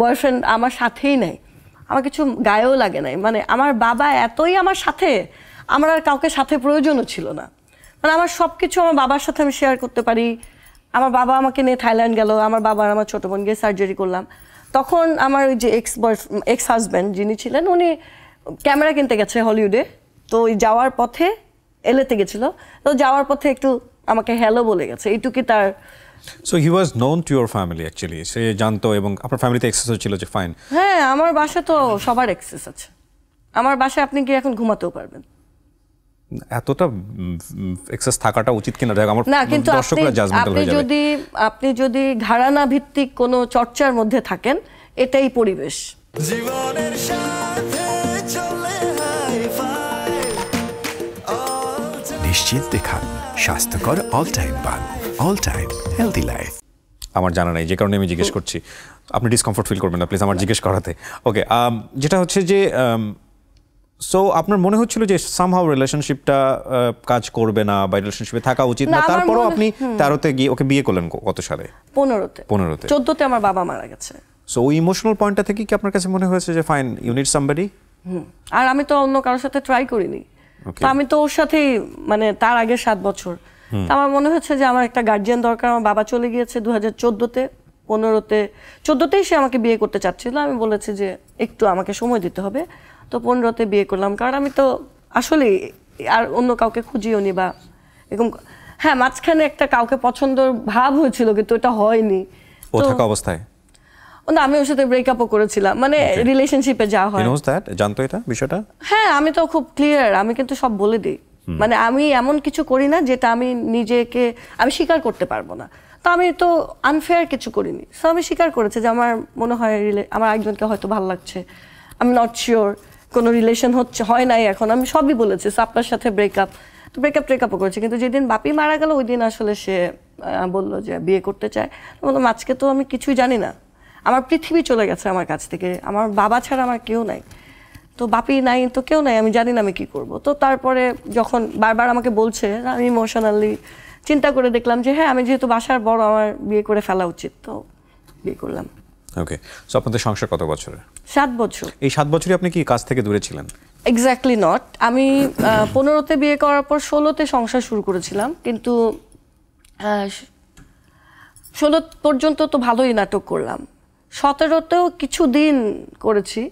বয়ফ্রেন্ড আমার সাথেই নাই আমার কিছু গায়েও লাগে নাই মানে আমার বাবা এতই আমার সাথে আমার আর কাউকে সাথে প্রয়োজনও ছিল না মানে আমার সব কিছু আমার বাবার সাথে আমি শেয়ার করতে পারি আমার বাবা আমাকে নিয়ে থাইল্যান্ড গেল আমার বাবার আমার ছোটো বোন গিয়ে সার্জারি করলাম তখন আমার ওই যে এক্স বয় এক্স হাজব্যান্ড যিনি ছিলেন উনি ক্যামেরা কিনতে গেছে হলিউডে তো ওই যাওয়ার পথে এলেতে গেছিল তো যাওয়ার পথে একটু আমাকে হ্যালো বলে গেছে এইটুকুই তার so he was known to your family actually সে জানতো এবং আপনার ফ্যামিলিতে এক্সেস ছিল যে ফাইন হ্যাঁ আমার বাসা তো সবার অ্যাক্সেস আছে আমার বাসায় আপনি কি এখন ঘুমাতেও পারবেন এতটা এক্সেস থাকাটা উচিত কিনা দেখ আমার না কিন্তু আপনি যদি আপনি যদি ঘরানা ভিত্তিক কোনো চর্চার মধ্যে থাকেন এটাই পরিবেশ জীবনের সাথে নিশ্চিত দেখান স্বাস্থ্যকর অল টাইম পান অল টাইম হেলদি লাইফ আমার জানা নাই যে কারণে আমি জিজ্ঞেস করছি আপনি ডিসকমফোর্ট ফিল করবেন না প্লিজ আমার জিজ্ঞেস করাতে ওকে um, যেটা হচ্ছে যে সো um, আপনার মনে হচ্ছিল যে সামহাউ রিলেশনশিপটা কাজ করবে না বা রিলেশনশিপে থাকা উচিত না তারপরও আপনি তেরোতে গিয়ে ওকে বিয়ে করলেন কত সালে পনেরোতে পনেরোতে চোদ্দতে আমার বাবা মারা গেছে সো ওই ইমোশনাল পয়েন্টটা থেকে কি আপনার কাছে মনে হয়েছে যে ফাইন ইউনিট সামবাডি আর আমি তো অন্য কারোর সাথে ট্রাই করিনি তো আমি তো ওর সাথেই মানে তার আগে সাত বছর আমার মনে হচ্ছে যে আমার একটা গার্জিয়ান দরকার আমার বাবা চলে গিয়েছে দু হাজার চোদ্দোতে পনেরোতে চোদ্দোতেই সে আমাকে বিয়ে করতে চাচ্ছিল আমি বলেছি যে একটু আমাকে সময় দিতে হবে তো পনেরোতে বিয়ে করলাম কারণ আমি তো আসলে আর অন্য কাউকে খুঁজিও নি বা এরকম হ্যাঁ মাঝখানে একটা কাউকে পছন্দর ভাব হয়েছিল কিন্তু এটা হয়নি অবস্থায় না আমি ওর সাথে ব্রেকআপও করেছিলাম মানে রিলেশনশিপে যা হয় নোজ দ্যাট জানতো এটা বিষয়টা হ্যাঁ আমি তো খুব ক্লিয়ার আমি কিন্তু সব বলে দিই মানে আমি এমন কিছু করি না যেটা আমি নিজেকে আমি স্বীকার করতে পারবো না তো আমি তো আনফেয়ার কিছু করিনি সো আমি স্বীকার করেছি যে আমার মনে হয় আমার একজনকে হয়তো ভালো লাগছে আমি নট শিওর কোনো রিলেশন হচ্ছে হয় নাই এখন আমি সবই বলেছি সো আপনার সাথে ব্রেকআপ তো ব্রেকআপ ট্রেকআপও করেছি কিন্তু যেদিন বাপি মারা গেল ওই দিন আসলে সে বললো যে বিয়ে করতে চায় বললাম আজকে তো আমি কিছুই জানি না আমার পৃথিবী চলে গেছে আমার কাছ থেকে আমার বাবা ছাড়া আমার কেউ নাই তো বাপি নাই তো কেউ নাই আমি জানি না আমি কি করব তো তারপরে যখন বারবার আমাকে বলছে আমি ইমোশনালি চিন্তা করে দেখলাম যে হ্যাঁ আমি যেহেতু বাসার বড় আমার বিয়ে করে ফেলা উচিত তো বিয়ে করলাম ওকে সো আপনাদের সংসার কত বছরের সাত বছর এই সাত বছরই আপনি কি কাজ থেকে দূরে ছিলেন এক্স্যাক্টলি নট আমি পনেরোতে বিয়ে করার পর ষোলোতে সংসার শুরু করেছিলাম কিন্তু ষোলো পর্যন্ত তো ভালোই নাটক করলাম সতেরোতেও কিছু দিন করেছি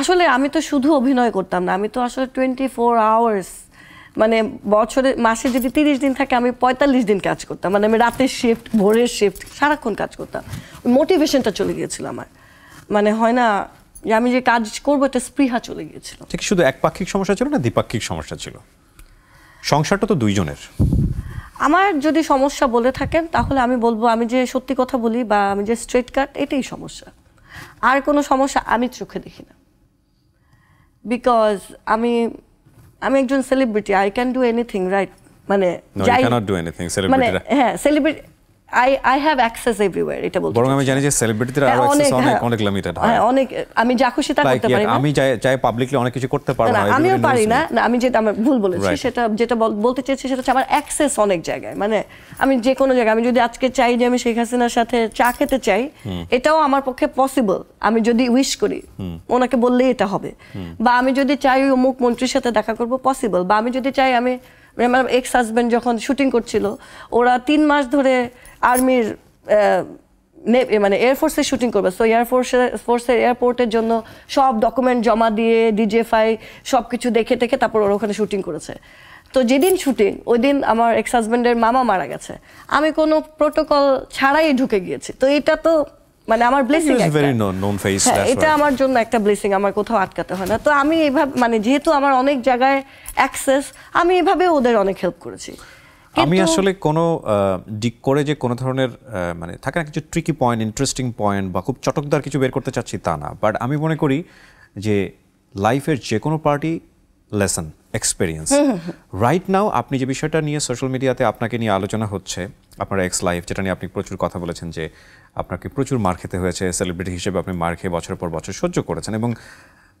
আসলে আমি তো শুধু অভিনয় করতাম না আমি তো আসলে টোয়েন্টি ফোর আওয়ার্স মানে বছরে মাসে যদি তিরিশ দিন থাকে আমি পঁয়তাল্লিশ দিন কাজ করতাম মানে আমি রাতের শিফট ভোরের শিফট সারাক্ষণ কাজ করতাম মোটিভেশনটা চলে গিয়েছিল আমার মানে হয় না যে আমি যে কাজ করবো এটা স্পৃহা চলে গিয়েছিল ঠিক শুধু একপাক্ষিক সমস্যা ছিল না দ্বিপাক্ষিক সমস্যা ছিল সংসারটা তো দুইজনের আমার যদি সমস্যা বলে থাকেন তাহলে আমি বলবো আমি যে সত্যি কথা বলি বা আমি যে স্ট্রেট কাট এটাই সমস্যা আর কোনো সমস্যা আমি চোখে দেখি না বিকজ আমি আমি একজন celebrity I can do anything right মানে, মানে হ্যাঁ celebrity I I have access everywhere এটা বলতে বরং আমি জানি যে সেলিব্রিটিদের হ্যাঁ, আরো অ্যাক্সেস অনেক অনেক লিমিটেড হ্যাঁ, হয় হ্যাঁ, অনেক আমি যা খুশি তা করতে পারি আমি চাই পাবলিকলি অনেক কিছু করতে পারবো না আমিও পারি না আমি যেটা আমার ভুল বলেছি সেটা যেটা বলতে চেয়েছি সেটা হচ্ছে আমার অ্যাক্সেস অনেক জায়গায় মানে আমি যে কোনো জায়গায় আমি যদি আজকে চাই যে আমি শেখ হাসিনার সাথে চা খেতে চাই এটাও আমার পক্ষে পসিবল আমি যদি উইশ করি ওনাকে বললেই এটা হবে বা আমি যদি চাই অমুক মন্ত্রীর সাথে দেখা করব পসিবল বা আমি যদি চাই আমি মানে আমার এক্স হাজব্যান্ড যখন শুটিং করছিল ওরা তিন মাস ধরে আর্মির মানে এয়ারফোর্সে শুটিং করবে সো এয়ারফোর্সে ফোর্সের এয়ারপোর্টের জন্য সব ডকুমেন্ট জমা দিয়ে ফাই সব কিছু দেখে দেখে তারপর ওরা ওখানে শুটিং করেছে তো যেদিন শুটিং ওই দিন আমার এক্স হাজব্যান্ডের মামা মারা গেছে আমি কোনো প্রোটোকল ছাড়াই ঢুকে গিয়েছি তো এটা তো মানে আমার ব্লেসিং ভেরি নোন এটা আমার জন্য একটা ব্লেসিং আমার কোথাও আটকাতে হয় না তো আমি এইভাবে মানে যেহেতু আমার অনেক জায়গায় অ্যাক্সেস আমি এভাবে ওদের অনেক হেল্প করেছি আমি আসলে কোনো ডিক করে যে কোনো ধরনের মানে থাকে না কিছু ট্রিকি পয়েন্ট ইন্টারেস্টিং পয়েন্ট বা খুব চটকদার কিছু বের করতে চাচ্ছি তা না বাট আমি মনে করি যে লাইফের যে কোনো party lesson experience right now আপনি যে বিষয়টা নিয়ে সোশ্যাল মিডিয়াতে আপনাকে নিয়ে আলোচনা হচ্ছে আপনার এক্স লাইফ যেটা নিয়ে আপনি প্রচুর কথা বলেছেন যে আপনাকে প্রচুর মার খেতে হয়েছে সেলিব্রিটি হিসেবে আপনি মার খেয়ে বছর পর বছর সহ্য করেছেন এবং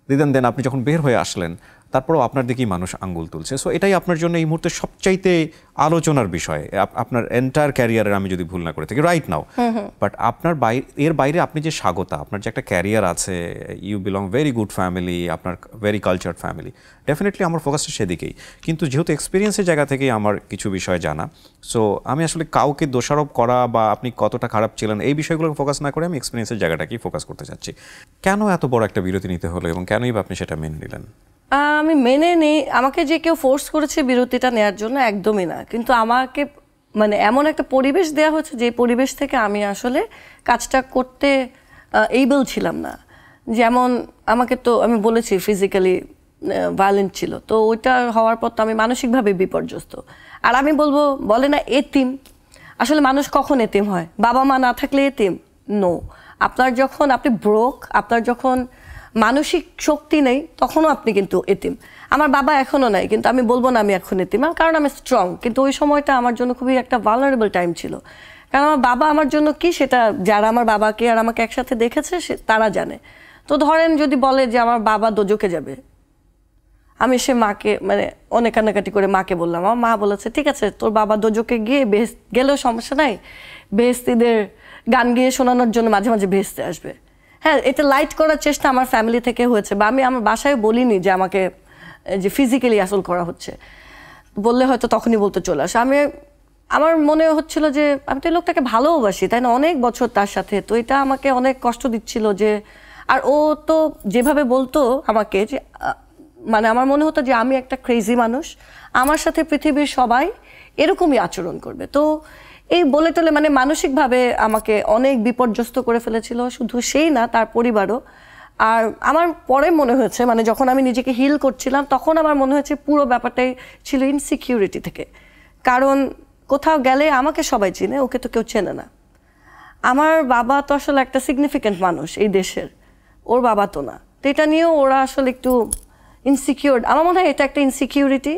দিদান দেন আপনি যখন বের হয়ে আসলেন তারপরেও আপনার দিকেই মানুষ আঙ্গুল তুলছে সো এটাই আপনার জন্য এই মুহূর্তে সবচাইতে আলোচনার বিষয় আপনার এন্টার ক্যারিয়ারের আমি যদি ভুল না করে থাকি রাইট নাও বাট আপনার বাইরে এর বাইরে আপনি যে স্বাগতা আপনার যে একটা ক্যারিয়ার আছে you belong very good family আপনার ভেরি কালচার ফ্যামিলি ডেফিনেটলি আমার ফোকাসটা সেদিকেই কিন্তু যেহেতু এক্সপিরিয়েন্সের জায়গা থেকেই আমার কিছু বিষয় জানা সো আমি আসলে কাউকে দোষারোপ করা বা আপনি কতটা খারাপ ছিলেন এই বিষয়গুলো ফোকাস না করে আমি এক্সপিরিয়েন্সের জায়গাটাকেই ফোকাস করতে চাচ্ছি কেন এত বড় একটা বিরতি নিতে হলো এবং কেনই বা আপনি সেটা মেনে নিলেন আমি মেনে নেই আমাকে যে কেউ ফোর্স করেছে বিরতিটা নেওয়ার জন্য একদমই না কিন্তু আমাকে মানে এমন একটা পরিবেশ দেয়া হচ্ছে যে পরিবেশ থেকে আমি আসলে কাজটা করতে এইবেল ছিলাম না যেমন আমাকে তো আমি বলেছি ফিজিক্যালি ভায়োলেন্ট ছিল তো ওইটা হওয়ার পর তো আমি মানসিকভাবে বিপর্যস্ত আর আমি বলবো বলে না এতিম আসলে মানুষ কখন এতিম হয় বাবা মা না থাকলে এতিম নো আপনার যখন আপনি ব্রোক আপনার যখন মানসিক শক্তি নেই তখনও আপনি কিন্তু এতিম আমার বাবা এখনও নাই কিন্তু আমি বলবো না আমি এখন এতিম কারণ আমি স্ট্রং কিন্তু ওই সময়টা আমার জন্য খুবই একটা ভালনারেবল টাইম ছিল কারণ আমার বাবা আমার জন্য কি সেটা যারা আমার বাবাকে আর আমাকে একসাথে দেখেছে সে তারা জানে তো ধরেন যদি বলে যে আমার বাবা দোজকে যাবে আমি সে মাকে মানে অনেক কান্নাকাটি করে মাকে বললাম আমার মা বলেছে ঠিক আছে তোর বাবা দোজকে গিয়ে বেহেস গেলেও সমস্যা নাই বেহেস্তিদের গান গিয়ে শোনানোর জন্য মাঝে মাঝে ভেস্তে আসবে হ্যাঁ এটা লাইট করার চেষ্টা আমার ফ্যামিলি থেকে হয়েছে বা আমি আমার বাসায় বলিনি যে আমাকে যে ফিজিক্যালি আসল করা হচ্ছে বললে হয়তো তখনই বলতে চলে আসে আমি আমার মনে হচ্ছিল যে আমি তো লোকটাকে ভালোবাসি তাই না অনেক বছর তার সাথে তো এটা আমাকে অনেক কষ্ট দিচ্ছিল যে আর ও তো যেভাবে বলতো আমাকে যে মানে আমার মনে হতো যে আমি একটা ক্রেজি মানুষ আমার সাথে পৃথিবীর সবাই এরকমই আচরণ করবে তো এই বলে টলে মানে মানসিকভাবে আমাকে অনেক বিপর্যস্ত করে ফেলেছিল শুধু সেই না তার পরিবারও আর আমার পরে মনে হয়েছে মানে যখন আমি নিজেকে হিল করছিলাম তখন আমার মনে হয়েছে পুরো ব্যাপারটাই ছিল ইনসিকিউরিটি থেকে কারণ কোথাও গেলে আমাকে সবাই চিনে ওকে তো কেউ চেনে না আমার বাবা তো আসলে একটা সিগনিফিক্যান্ট মানুষ এই দেশের ওর বাবা তো না তো এটা নিয়েও ওরা আসলে একটু ইনসিকিউর আমার মনে হয় এটা একটা ইনসিকিউরিটি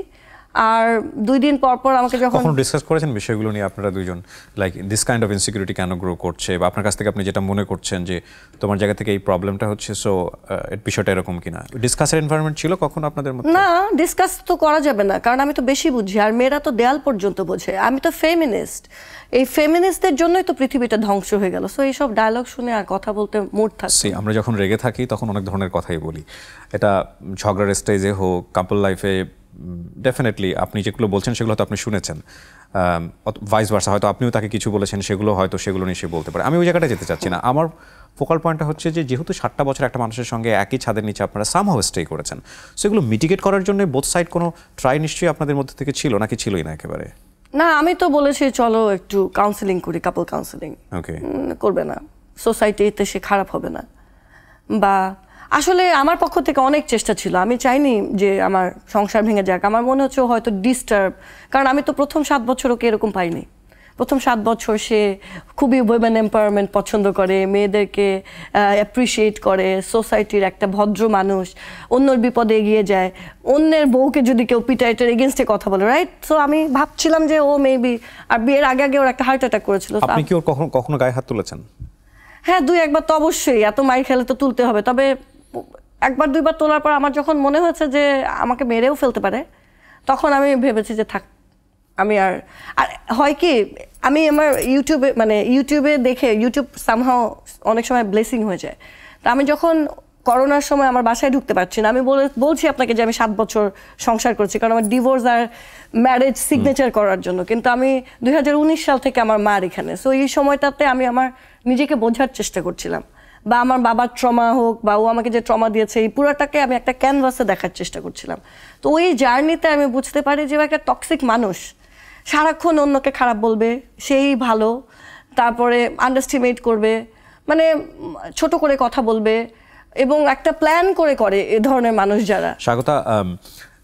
আর দুই দিন পর পর আমাকে যখন কখনো ডিসকাস করেছেন বিষয়গুলো নিয়ে আপনারা দুজন like this kind of insecurity কেন গ্রো করছে বা আপনার কাছ থেকে আপনি যেটা মনে করছেন যে তোমার জায়গা থেকে এই প্রবলেমটা হচ্ছে সো বিষয়টা এরকম কিনা ডিসকাসের এনভায়রনমেন্ট ছিল কখন আপনাদের মধ্যে না ডিসকাস তো করা যাবে না কারণ আমি তো বেশি বুঝি আর মেয়েরা তো দেয়াল পর্যন্ত বোঝে আমি তো ফেমিনিস্ট এই ফেমিনিস্টদের জন্যই তো পৃথিবীটা ধ্বংস হয়ে গেল সো এইসব ডায়লগ শুনে আর কথা বলতে মুড থাকছি আমরা যখন রেগে থাকি তখন অনেক ধরনের কথাই বলি এটা ঝগড়ার স্টেজে হোক কাপল লাইফে ডেফিনেটলি আপনি যেগুলো বলছেন সেগুলো হয়তো আপনি শুনেছেন ভাইস ভার্সা হয়তো আপনিও তাকে কিছু বলেছেন সেগুলো হয়তো সেগুলো নিয়ে সে বলতে পারে আমি ওই জায়গাটা যেতে চাচ্ছি না আমার ফোকাল পয়েন্টটা হচ্ছে যে যেহেতু ষাটটা বছর একটা মানুষের সঙ্গে একই ছাদের নিচে আপনারা সামহাও স্টে করেছেন সেগুলো মিটিগেট করার জন্য বোথ সাইড কোনো ট্রাই নিশ্চয়ই আপনাদের মধ্যে থেকে ছিল নাকি ছিলই না একেবারে না আমি তো বলেছি চলো একটু কাউন্সিলিং করি কাপল কাউন্সিলিং ওকে করবে না সোসাইটিতে সে খারাপ হবে না বা আসলে আমার পক্ষ থেকে অনেক চেষ্টা ছিল আমি চাইনি যে আমার সংসার ভেঙে যাক আমার মনে হচ্ছে হয়তো ডিস্টার্ব কারণ আমি তো প্রথম সাত বছর ওকে এরকম পাইনি প্রথম সাত বছর সে খুবই উইমেন এম্পাওয়ারমেন্ট পছন্দ করে মেয়েদেরকে অ্যাপ্রিসিয়েট করে সোসাইটির একটা ভদ্র মানুষ অন্যর বিপদে এগিয়ে যায় অন্যের বউকে যদি কেউ পিটাইটের এগেনস্টে কথা বলে রাইট তো আমি ভাবছিলাম যে ও মেবি আর বিয়ের আগে আগে ওর একটা হার্ট অ্যাটাক করেছিল আপনি কি ওর কখনো কখনো গায়ে হাত তুলেছেন হ্যাঁ দুই একবার তো অবশ্যই এত মাই খেলে তো তুলতে হবে তবে একবার দুইবার তোলার পর আমার যখন মনে হয়েছে যে আমাকে মেরেও ফেলতে পারে তখন আমি ভেবেছি যে থাক আমি আর আর হয় কি আমি আমার ইউটিউবে মানে ইউটিউবে দেখে ইউটিউব সামহাও অনেক সময় ব্লেসিং হয়ে যায় তা আমি যখন করোনার সময় আমার বাসায় ঢুকতে পারছি না আমি বলে বলছি আপনাকে যে আমি সাত বছর সংসার করছি কারণ আমার ডিভোর্স আর ম্যারেজ সিগনেচার করার জন্য কিন্তু আমি দুই সাল থেকে আমার মার এখানে সো এই সময়টাতে আমি আমার নিজেকে বোঝার চেষ্টা করছিলাম বা আমার বাবার ট্রমা হোক বা ও আমাকে যে ট্রমা দিয়েছে এই পুরোটাকে আমি একটা ক্যানভাসে দেখার চেষ্টা করছিলাম তো ওই জার্নিতে আমি বুঝতে পারি যে একটা টক্সিক মানুষ সারাক্ষণ অন্যকে খারাপ বলবে সেই ভালো তারপরে আন্ডারস্টিমেট করবে মানে ছোট করে কথা বলবে এবং একটা প্ল্যান করে করে এ ধরনের মানুষ যারা স্বাগতা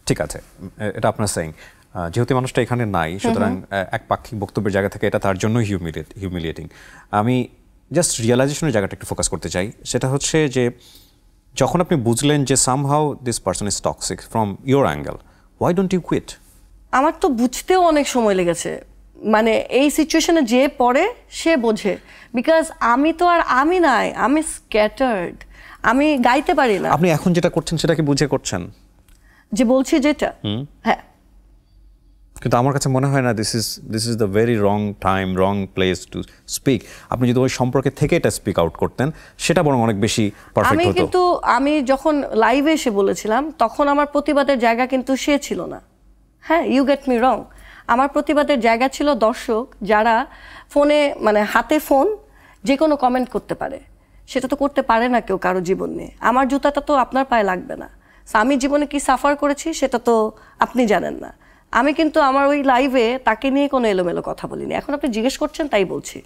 ঠিক আছে এটা আপনার সেইং যেহেতু মানুষটা এখানে নাই সুতরাং এক পাক্ষিক বক্তব্যের জায়গা থেকে এটা তার জন্য হিউমিলিয়েটিং আমি জাস্ট রিয়েলাইজেশনের জায়গাটা একটু ফোকাস করতে চাই সেটা হচ্ছে যে যখন আপনি বুঝলেন যে somehow this person is toxic from your angle why don't you quit আমার তো বুঝতেও অনেক সময় লেগেছে মানে এই সিচুয়েশনে যে পড়ে সে বোঝে বিকজ আমি তো আর আমি নাই আমি স্ক্যাটার্ড আমি গাইতে পারি না আপনি এখন যেটা করছেন সেটাকে বুঝে করছেন যে বলছি যেটা হ্যাঁ কিন্তু আমার কাছে মনে হয় না this is this is the very wrong time wrong place to speak আপনি যদি ওই সম্পর্কে থেকে এটা স্পিক আউট করতেন সেটা বরং অনেক বেশি আমি কিন্তু আমি যখন লাইভে এসে বলেছিলাম তখন আমার প্রতিবাদের জায়গা কিন্তু সে ছিল না হ্যাঁ ইউ গেট মি রং আমার প্রতিবাদের জায়গা ছিল দর্শক যারা ফোনে মানে হাতে ফোন যে কোনো কমেন্ট করতে পারে সেটা তো করতে পারে না কেউ কারো জীবন নিয়ে আমার জুতাটা তো আপনার পায়ে লাগবে না আমি জীবনে কি সাফার করেছি সেটা তো আপনি জানেন না আমি কিন্তু আমার ওই লাইভে তাকে নিয়ে কোনো এলোমেলো কথা বলিনি এখন আপনি জিজ্ঞেস করছেন তাই বলছি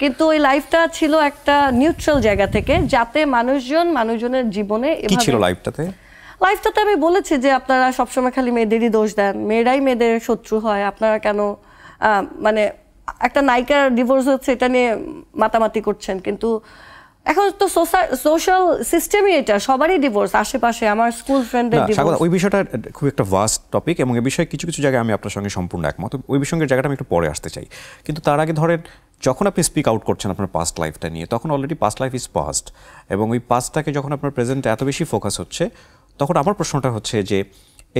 কিন্তু ওই লাইফটা ছিল একটা নিউট্রাল জায়গা থেকে যাতে মানুষজন মানুষজনের জীবনে কি ছিল লাইফটাতে লাইফটাতে আমি বলেছি যে আপনারা সবসময় খালি মেয়েদেরই দোষ দেন মেয়েরাই মেয়েদের শত্রু হয় আপনারা কেন মানে একটা নায়িকার ডিভোর্স হচ্ছে এটা নিয়ে মাতামাতি করছেন কিন্তু এখন তো সোশ্যাল সিস্টেমই এটা সবারই ডিভোর্স আশেপাশে আমার স্কুল ফ্রেন্ডদের ডিভোর্স ওই বিষয়টা খুব একটা ভাস্ট টপিক এবং এই বিষয়ে কিছু কিছু জায়গায় আমি আপনার সঙ্গে সম্পূর্ণ একমত ওই বিষয়ের জায়গাটা আমি একটু পরে আসতে চাই কিন্তু তার আগে ধরেন যখন আপনি স্পিক আউট করছেন আপনার পাস্ট লাইফটা নিয়ে তখন already past life is past এবং ওই পাস্টটাকে যখন আপনার প্রেজেন্টে এত বেশি ফোকাস হচ্ছে তখন আমার প্রশ্নটা হচ্ছে যে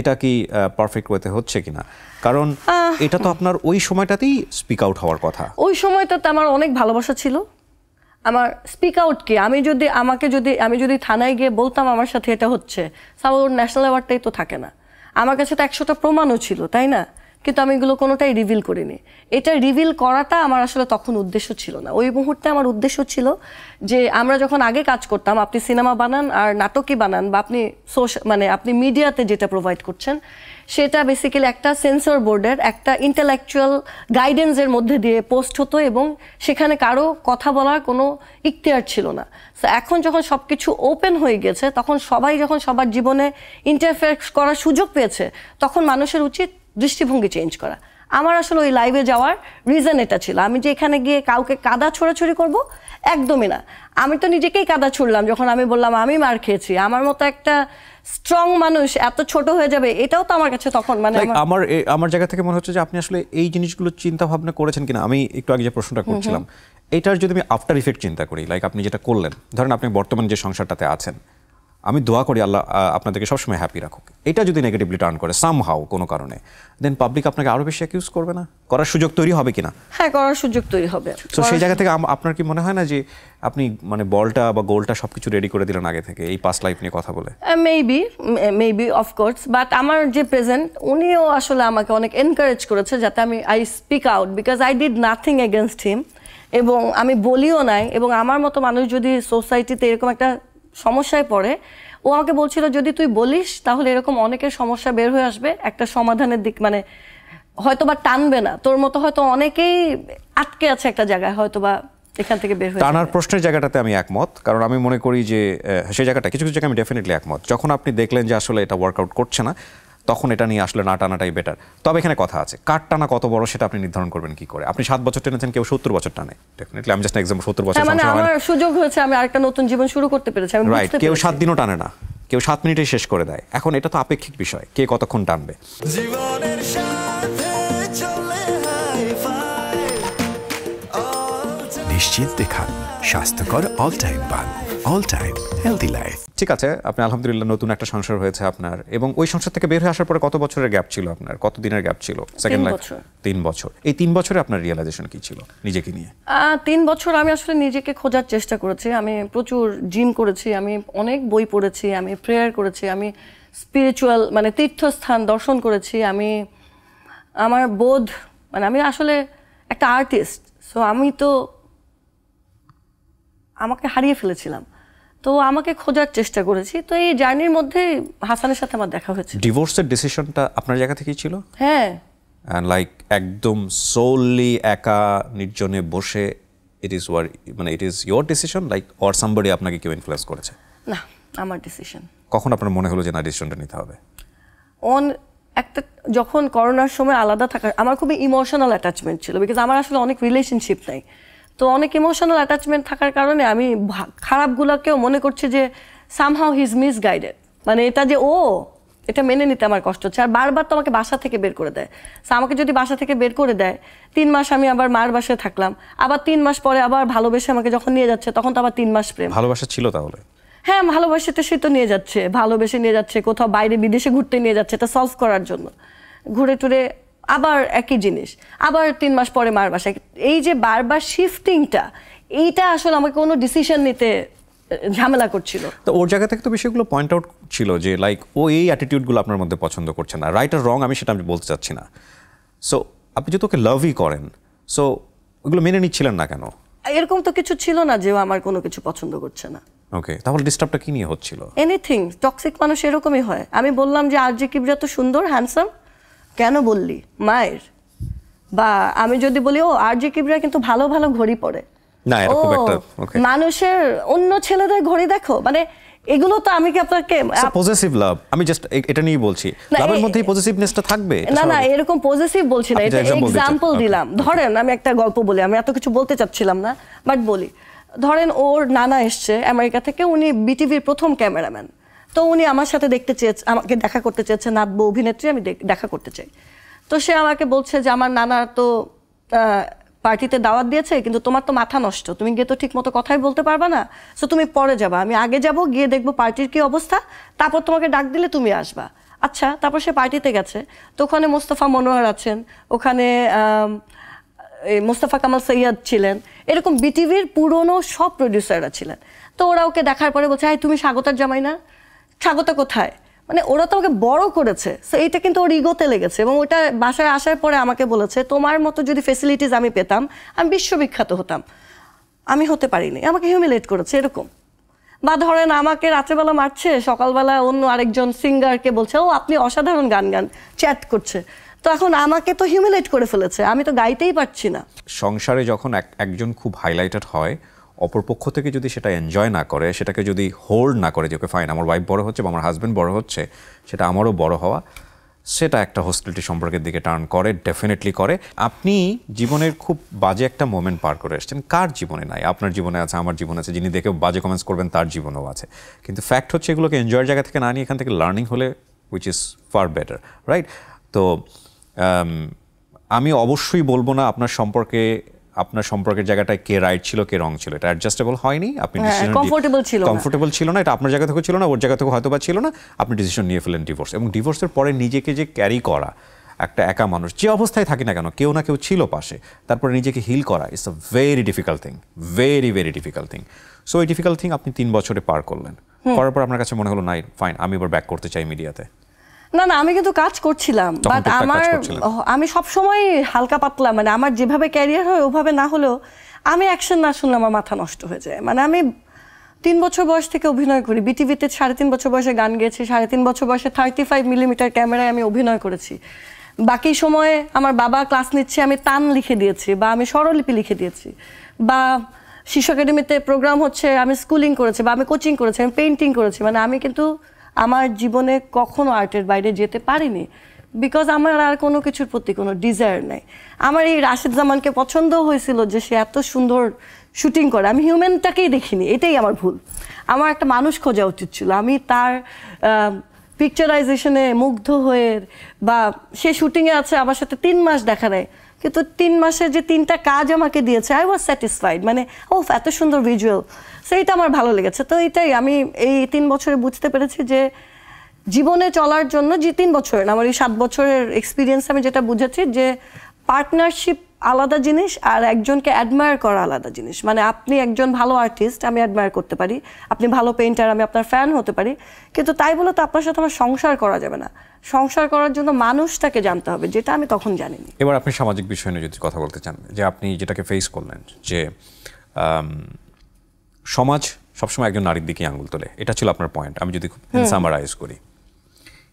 এটা কি পারফেক্ট ওয়েতে হচ্ছে কিনা কারণ এটা তো আপনার ওই সময়টাতেই স্পিক আউট হওয়ার কথা ওই সময়টাতে আমার অনেক ভালোবাসা ছিল আমার স্পিক আউট কি আমি যদি আমাকে যদি আমি যদি থানায় গিয়ে বলতাম আমার সাথে এটা হচ্ছে সাবর ন্যাশনাল অ্যাওয়ার্ডটাই তো থাকে না আমার কাছে তো একশোটা প্রমাণও ছিল তাই না কিন্তু আমি এগুলো কোনোটাই রিভিল করিনি এটা রিভিল করাটা আমার আসলে তখন উদ্দেশ্য ছিল না ওই মুহূর্তে আমার উদ্দেশ্য ছিল যে আমরা যখন আগে কাজ করতাম আপনি সিনেমা বানান আর নাটকই বানান বা আপনি সোশ্যাল মানে আপনি মিডিয়াতে যেটা প্রোভাইড করছেন সেটা বেসিক্যালি একটা সেন্সর বোর্ডের একটা ইন্টালেকচুয়াল গাইডেন্সের মধ্যে দিয়ে পোস্ট হতো এবং সেখানে কারো কথা বলার কোনো ইখতিয়ার ছিল না তো এখন যখন সব কিছু ওপেন হয়ে গেছে তখন সবাই যখন সবার জীবনে ইন্টারফেয়ার করার সুযোগ পেয়েছে তখন মানুষের উচিত দৃষ্টিভঙ্গি চেঞ্জ করা আমার আসলে ওই লাইভে যাওয়ার রিজন এটা ছিল আমি যে এখানে গিয়ে কাউকে কাদা ছোড়াছুড়ি করব একদমই না আমি তো নিজেকেই কাদা ছুড়লাম যখন আমি বললাম আমি মার খেয়েছি আমার মতো একটা স্ট্রং মানুষ এত ছোট হয়ে যাবে এটাও তো আমার কাছে তখন মানে আমার আমার জায়গা থেকে মনে হচ্ছে যে আপনি আসলে এই জিনিসগুলো চিন্তা ভাবনা করেছেন কিনা আমি একটু আগে যে প্রশ্নটা করছিলাম এটার যদি আমি আফটার ইফেক্ট চিন্তা করি লাইক আপনি যেটা করলেন ধরেন আপনি বর্তমান যে সংসারটাতে আছেন আমি দোয়া করি আল্লাহ আপনাদেরকে সবসময় হ্যাপি রাখুক এটা যদি নেগেটিভলি টার্ন করে সাম হাও কোনো কারণে দেন পাবলিক আপনাকে আরও বেশি অ্যাকিউজ করবে না করার সুযোগ তৈরি হবে কিনা হ্যাঁ করার সুযোগ তৈরি হবে তো সেই জায়গা থেকে আপনার কি মনে হয় না যে আপনি মানে বলটা বা গোলটা সব কিছু রেডি করে দিলেন আগে থেকে এই পাস লাইফ নিয়ে কথা বলে মেবি মেবি অফকোর্স বাট আমার যে প্রেজেন্ট উনিও আসলে আমাকে অনেক এনকারেজ করেছে যাতে আমি I speak out because I did nothing against him এবং আমি বলিও নাই এবং আমার মতো মানুষ যদি সোসাইটিতে এরকম একটা সমস্যায় পড়ে ও আমাকে বলছিল যদি তুই বলিস তাহলে এরকম অনেকের সমস্যা বের হয়ে আসবে একটা সমাধানের দিক মানে হয়তো বা টানবে না তোর মতো হয়তো অনেকেই আটকে আছে একটা জায়গায় হয়তো বা এখান থেকে বের হয়ে টানার প্রশ্নের জায়গাটাতে আমি একমত কারণ আমি মনে করি যে সেই জায়গাটা কিছু কিছু জায়গায় আমি ডেফিনেটলি একমত যখন আপনি দেখলেন যে আসলে এটা ওয়ার্কআউট করছে না তখন এটা নিয়ে আসলে না টানাটাই বেটার তবে এখানে কথা আছে কার টানা কত বড় সেটা আপনি নির্ধারণ করবেন কি করে আপনি সাত বছর টেনেছেন কেউ সত্তর বছর টানে ডেফিনেটলি আমি জাস্ট এক্সাম্পল সত্তর বছর মানে আমার সুযোগ হয়েছে আমি আরেকটা নতুন জীবন শুরু করতে পেরেছি আমি রাইট কেউ সাত দিনও টানে না কেউ সাত মিনিটে শেষ করে দেয় এখন এটা তো আপেক্ষিক বিষয় কে কতক্ষণ টানবে নিশ্চিত নিশ্চিন্তে স্বাস্থ্যকর অল টাইম বাংলা অল টাইম হেলদি লাইফ ঠিক আছে আপনি আলহামদুলিল্লাহ নতুন একটা সংসার হয়েছে আপনার এবং ওই সংসার থেকে বের হয়ে আসার পরে কত বছরের গ্যাপ ছিল আপনার কত দিনের গ্যাপ ছিল সেকেন্ড লাইফ তিন বছর এই তিন বছরে আপনার রিয়েলাইজেশন কি ছিল নিজেকে নিয়ে তিন বছর আমি আসলে নিজেকে খোঁজার চেষ্টা করেছি আমি প্রচুর জিম করেছি আমি অনেক বই পড়েছি আমি প্রেয়ার করেছি আমি স্পিরিচুয়াল মানে তীর্থস্থান দর্শন করেছি আমি আমার বোধ মানে আমি আসলে একটা আর্টিস্ট সো আমি তো আমাকে হারিয়ে ফেলেছিলাম তো আমাকে খোঁজার চেষ্টা করেছি তো এই জার্নির মধ্যে হাসানের সাথে আমার দেখা হয়েছে ডিভোর্সের ডিসিশনটা আপনার জায়গা থেকেই ছিল হ্যাঁ লাইক একদম সোললি একা নির্জনে বসে ইট ইজ ওয়ার মানে it is your decision like or somebody আপনাকে কেউ ইনফ্লুয়েন্স করেছে না আমার ডিসিশন কখন আপনার মনে হলো যে না ডিসিশনটা নিতে হবে অন একটা যখন করোনার সময় আলাদা থাকা আমার খুবই ইমোশনাল অ্যাটাচমেন্ট ছিল বিকজ আমার আসলে অনেক রিলেশনশিপ নাই তো অনেক ইমোশনাল অ্যাটাচমেন্ট থাকার কারণে আমি খারাপগুলোকেও মনে করছি যে সামহাও হিজ মিস গাইডেড মানে এটা যে ও এটা মেনে নিতে আমার কষ্ট হচ্ছে আর বারবার তো আমাকে বাসা থেকে বের করে দেয় সো আমাকে যদি বাসা থেকে বের করে দেয় তিন মাস আমি আবার মার বাসায় থাকলাম আবার তিন মাস পরে আবার ভালোবেসে আমাকে যখন নিয়ে যাচ্ছে তখন তো আবার তিন মাস প্রেম ভালোবাসা ছিল তাহলে হ্যাঁ ভালোবাসাতে সে তো নিয়ে যাচ্ছে ভালোবেসে নিয়ে যাচ্ছে কোথাও বাইরে বিদেশে ঘুরতে নিয়ে যাচ্ছে এটা সলভ করার জন্য ঘুরে টুরে আবার একই জিনিস আবার তিন মাস পরে মার বাসায় এই যে বারবার শিফটিংটা এইটা আসলে আমাকে কোনো ডিসিশন নিতে ঝামেলা করছিল তো ওর জায়গা থেকে তো বিষয়গুলো পয়েন্ট আউট ছিল যে লাইক ও এই অ্যাটিটিউডগুলো আপনার মধ্যে পছন্দ করছে না রাইট আর রং আমি সেটা আমি বলতে চাচ্ছি না সো আপনি যেহেতু ওকে লাভই করেন সো ওগুলো মেনে নিচ্ছিলেন না কেন এরকম তো কিছু ছিল না যে আমার কোনো কিছু পছন্দ করছে না ওকে তাহলে ডিস্টার্বটা কি নিয়ে হচ্ছিল এনিথিং টক্সিক মানুষ এরকমই হয় আমি বললাম যে আর জি কিবরা তো সুন্দর হ্যান্ডসাম কেন বললি মায়ের বা আমি যদি বলি ও আর জি কিবরা কিন্তু ভালো ভালো ঘড়ি পরে ও মানুষের অন্য ছেলেদের ঘড়ি দেখো মানে এগুলো তো আমি কি আপনাকে পজিটিভ লাভ আমি জাস্ট এটা নিয়ে বলছি লাভের মধ্যেই পজিটিভনেসটা থাকবে না না এরকম পজেসিভ বলছি না এটা এক্সাম্পল দিলাম ধরেন আমি একটা গল্প বলি আমি এত কিছু বলতে চাচ্ছিলাম না বাট বলি ধরেন ওর নানা এসছে আমেরিকা থেকে উনি বিটিভির প্রথম ক্যামেরাম্যান তো উনি আমার সাথে দেখতে চেয়েছে আমাকে দেখা করতে চেয়েছে নাব্য অভিনেত্রী আমি দেখা করতে চাই তো সে আমাকে বলছে যে আমার নানা তো পার্টিতে দাওয়াত দিয়েছে কিন্তু তোমার তো মাথা নষ্ট তুমি গিয়ে তো ঠিক মতো কথাই বলতে পারবে না সো তুমি পরে যাবা আমি আগে যাব গিয়ে দেখবো পার্টির কি অবস্থা তারপর তোমাকে ডাক দিলে তুমি আসবা আচ্ছা তারপর সে পার্টিতে গেছে তো ওখানে মোস্তফা মনোহর আছেন ওখানে মোস্তফা কামাল সৈয়াদ ছিলেন এরকম বিটিভির পুরনো সব প্রডিউসাররা ছিলেন তো ওরা ওকে দেখার পরে বলছে হ্যাঁ তুমি স্বাগতার জামাই না স্বাগত কোথায় মানে ওরা তো আমাকে বড় করেছে সো এইটা কিন্তু ওর ইগোতে লেগেছে এবং ওটা বাসায় আসার পরে আমাকে বলেছে তোমার মতো যদি ফেসিলিটিস আমি পেতাম আমি বিশ্ববিখ্যাত হতাম আমি হতে পারিনি আমাকে হিউমিলেট করেছে এরকম বা ধরেন আমাকে রাত্রেবেলা মারছে সকালবেলা অন্য আরেকজন সিঙ্গারকে বলছে ও আপনি অসাধারণ গান গান চ্যাট করছে তো এখন আমাকে তো হিউমিলেট করে ফেলেছে আমি তো গাইতেই পারছি না সংসারে যখন একজন খুব হাইলাইটেড হয় অপরপক্ষ থেকে যদি সেটা এনজয় না করে সেটাকে যদি হোল্ড না করে যে ওকে ফাইন আমার ওয়াইফ বড় হচ্ছে বা আমার হাজব্যান্ড বড় হচ্ছে সেটা আমারও বড় হওয়া সেটা একটা হোস্টেলটি সম্পর্কের দিকে টার্ন করে ডেফিনেটলি করে আপনি জীবনের খুব বাজে একটা মোমেন্ট পার করে এসছেন কার জীবনে নাই আপনার জীবনে আছে আমার জীবনে আছে যিনি দেখে বাজে কমেন্টস করবেন তার জীবনেও আছে কিন্তু ফ্যাক্ট হচ্ছে এগুলোকে এনজয়ের জায়গা থেকে না নিয়ে এখান থেকে লার্নিং হলে which is far better right তো আমি অবশ্যই বলবো না আপনার সম্পর্কে আপনার সম্পর্কের জায়গাটা কে রাইট ছিল কে রং ছিল এটা অ্যাডজাস্টেবল হয়নি আপনি কমফোর্টেবল হ্যাঁ, ছিল কমফোর্টেবল ছিল না এটা আপনার জায়গা থেকে ছিল না ওর জায়গা থেকে হয়তো বা ছিল না আপনি ডিসিশন নিয়ে ফেলেন ডিভোর্স এবং ডিভোর্সের পরে নিজেকে যে ক্যারি করা একটা একা মানুষ যে অবস্থায় থাকি না কেন কেউ না কেউ ছিল পাশে তারপরে নিজেকে হিল করা it's a very difficult thing very very difficult thing so এই ডিফিকাল্ট থিং আপনি তিন বছরে পার করলেন করার পর আপনার কাছে মনে হলো নাই ফাইন আমি এবার ব্যাক করতে চাই মিডিয়াতে না না আমি কিন্তু কাজ করছিলাম বাট আমার আমি সব সময় হালকা পাতলা মানে আমার যেভাবে ক্যারিয়ার হয় ওভাবে না হলেও আমি অ্যাকশন না শুনলে আমার মাথা নষ্ট হয়ে যায় মানে আমি তিন বছর বয়স থেকে অভিনয় করি বিটিভিতে সাড়ে তিন বছর বয়সে গান গেয়েছি সাড়ে তিন বছর বয়সে থার্টি ফাইভ মিলিমিটার ক্যামেরায় আমি অভিনয় করেছি বাকি সময়ে আমার বাবা ক্লাস নিচ্ছে আমি তান লিখে দিয়েছি বা আমি স্বরলিপি লিখে দিয়েছি বা শিশু একাডেমিতে প্রোগ্রাম হচ্ছে আমি স্কুলিং করেছি বা আমি কোচিং করেছি আমি পেন্টিং করেছি মানে আমি কিন্তু আমার জীবনে কখনো আর্টের বাইরে যেতে পারিনি বিকজ আমার আর কোনো কিছুর প্রতি কোনো ডিজায়ার নাই আমার এই রাশেদ জামানকে পছন্দ হয়েছিল যে সে এত সুন্দর শুটিং করে আমি হিউম্যানটাকেই দেখিনি এটাই আমার ভুল আমার একটা মানুষ খোঁজা উচিত ছিল আমি তার পিকচারাইজেশনে মুগ্ধ হয়ে বা সে শুটিংয়ে আছে আমার সাথে তিন মাস দেখা নেয় কিন্তু তিন মাসে যে তিনটা কাজ আমাকে দিয়েছে আই ওয়াজ স্যাটিসফাইড মানে ও এত সুন্দর ভিজুয়াল সো এটা আমার ভালো লেগেছে তো এটাই আমি এই তিন বছরে বুঝতে পেরেছি যে জীবনে চলার জন্য যে তিন বছরের আমার এই সাত বছরের এক্সপিরিয়েন্স আমি যেটা বুঝেছি যে পার্টনারশিপ আলাদা জিনিস আর একজনকে অ্যাডমায়ার করা আলাদা জিনিস মানে আপনি একজন ভালো আর্টিস্ট আমি অ্যাডমায়ার করতে পারি আপনি ভালো পেইন্টার আমি আপনার ফ্যান হতে পারি কিন্তু তাই বলে তো আপনার সাথে আমার সংসার করা যাবে না সংসার করার জন্য মানুষটাকে জানতে হবে যেটা আমি তখন জানিনি এবার আপনি সামাজিক বিষয় নিয়ে যদি কথা বলতে চান যে আপনি যেটাকে ফেস করলেন যে সমাজ সবসময় একজন নারীর দিকে আঙুল তোলে এটা ছিল আপনার পয়েন্ট আমি যদি খুব সামারাইজ করি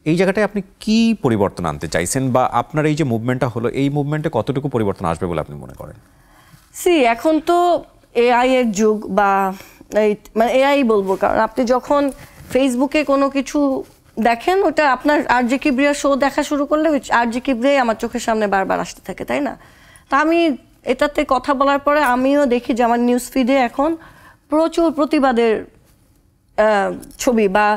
এই জায়গাটায় আপনি কি পরিবর্তন আনতে চাইছেন বা আপনার এই যে মুভমেন্টটা হলো এই মুভমেন্টে কতটুকু পরিবর্তন আসবে বলে আপনি মনে করেন সি এখন তো এআই এর যুগ বা এই মানে এআই বলবো কারণ আপনি যখন ফেসবুকে কোনো কিছু দেখেন ওটা আপনার আর জি কিবরিয়া শো দেখা শুরু করলে আর জি কিবরিয়াই আমার চোখের সামনে বারবার আসতে থাকে তাই না তা আমি এটাতে কথা বলার পরে আমিও দেখি যে আমার নিউজ ফিডে এখন প্রচুর প্রতিবাদের ছবি বা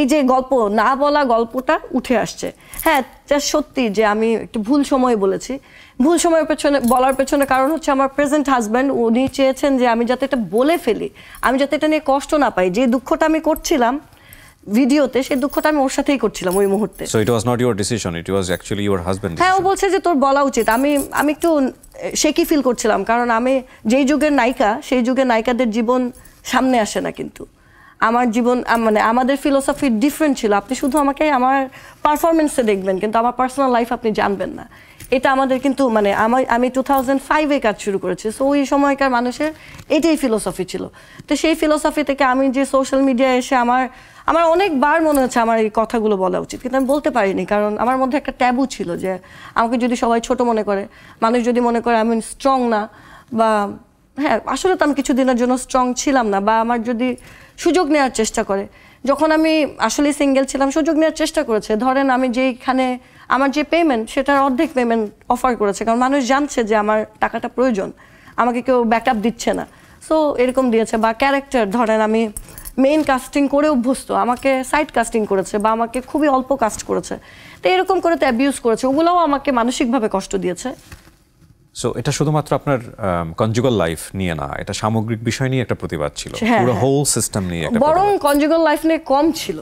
এই যে গল্প না বলা গল্পটা উঠে আসছে হ্যাঁ যা সত্যি যে আমি একটু ভুল সময় বলেছি ভুল সময়ের পেছনে বলার পেছনে কারণ হচ্ছে আমার প্রেজেন্ট হাজব্যান্ড উনি চেয়েছেন যে আমি যাতে এটা বলে ফেলি আমি যাতে এটা নিয়ে কষ্ট না পাই যে দুঃখটা আমি করছিলাম ভিডিওতে সেই দুঃখটা আমি ওর সাথেই করছিলাম ওই মুহূর্তে so it was not your decision it was actually your হ্যাঁ ও বলছে যে তোর বলা উচিত আমি আমি একটু শেকি ফিল করছিলাম কারণ আমি যেই যুগের নায়িকা সেই যুগের নায়িকাদের জীবন সামনে আসে না কিন্তু আমার জীবন মানে আমাদের ফিলোসফি ডিফারেন্ট ছিল আপনি শুধু আমাকে আমার পারফরমেন্সে দেখবেন কিন্তু আমার পার্সোনাল লাইফ আপনি জানবেন না এটা আমাদের কিন্তু মানে আমার আমি টু থাউজেন্ড ফাইভে কাজ শুরু করেছি সো ওই সময়কার মানুষের এটাই ফিলোসফি ছিল তো সেই ফিলোসফি থেকে আমি যে সোশ্যাল মিডিয়ায় এসে আমার আমার অনেকবার মনে হচ্ছে আমার এই কথাগুলো বলা উচিত কিন্তু আমি বলতে পারিনি কারণ আমার মধ্যে একটা ট্যাবু ছিল যে আমাকে যদি সবাই ছোট মনে করে মানুষ যদি মনে করে আমি স্ট্রং না বা হ্যাঁ আসলে তো আমি কিছুদিনের জন্য স্ট্রং ছিলাম না বা আমার যদি সুযোগ নেওয়ার চেষ্টা করে যখন আমি আসলে সিঙ্গেল ছিলাম সুযোগ নেওয়ার চেষ্টা করেছে ধরেন আমি যেইখানে আমার যে পেমেন্ট সেটার অর্ধেক পেমেন্ট অফার করেছে কারণ মানুষ জানছে যে আমার টাকাটা প্রয়োজন আমাকে কেউ ব্যাক দিচ্ছে না সো এরকম দিয়েছে বা ক্যারেক্টার ধরেন আমি মেইন কাস্টিং করে অভ্যস্ত আমাকে সাইড কাস্টিং করেছে বা আমাকে খুবই অল্প কাস্ট করেছে তো এরকম করে তো অ্যাবিউজ করেছে ওগুলোও আমাকে মানসিকভাবে কষ্ট দিয়েছে সো এটা শুধুমাত্র আপনার কনজুগাল um, লাইফ নিয়ে না এটা সামগ্রিক বিষয় নিয়ে একটা প্রতিবাদ ছিল হ্যাঁ, পুরো হোল হ্যাঁ। সিস্টেম নিয়ে বরং কনজুগাল লাইফ নিয়ে কম ছিল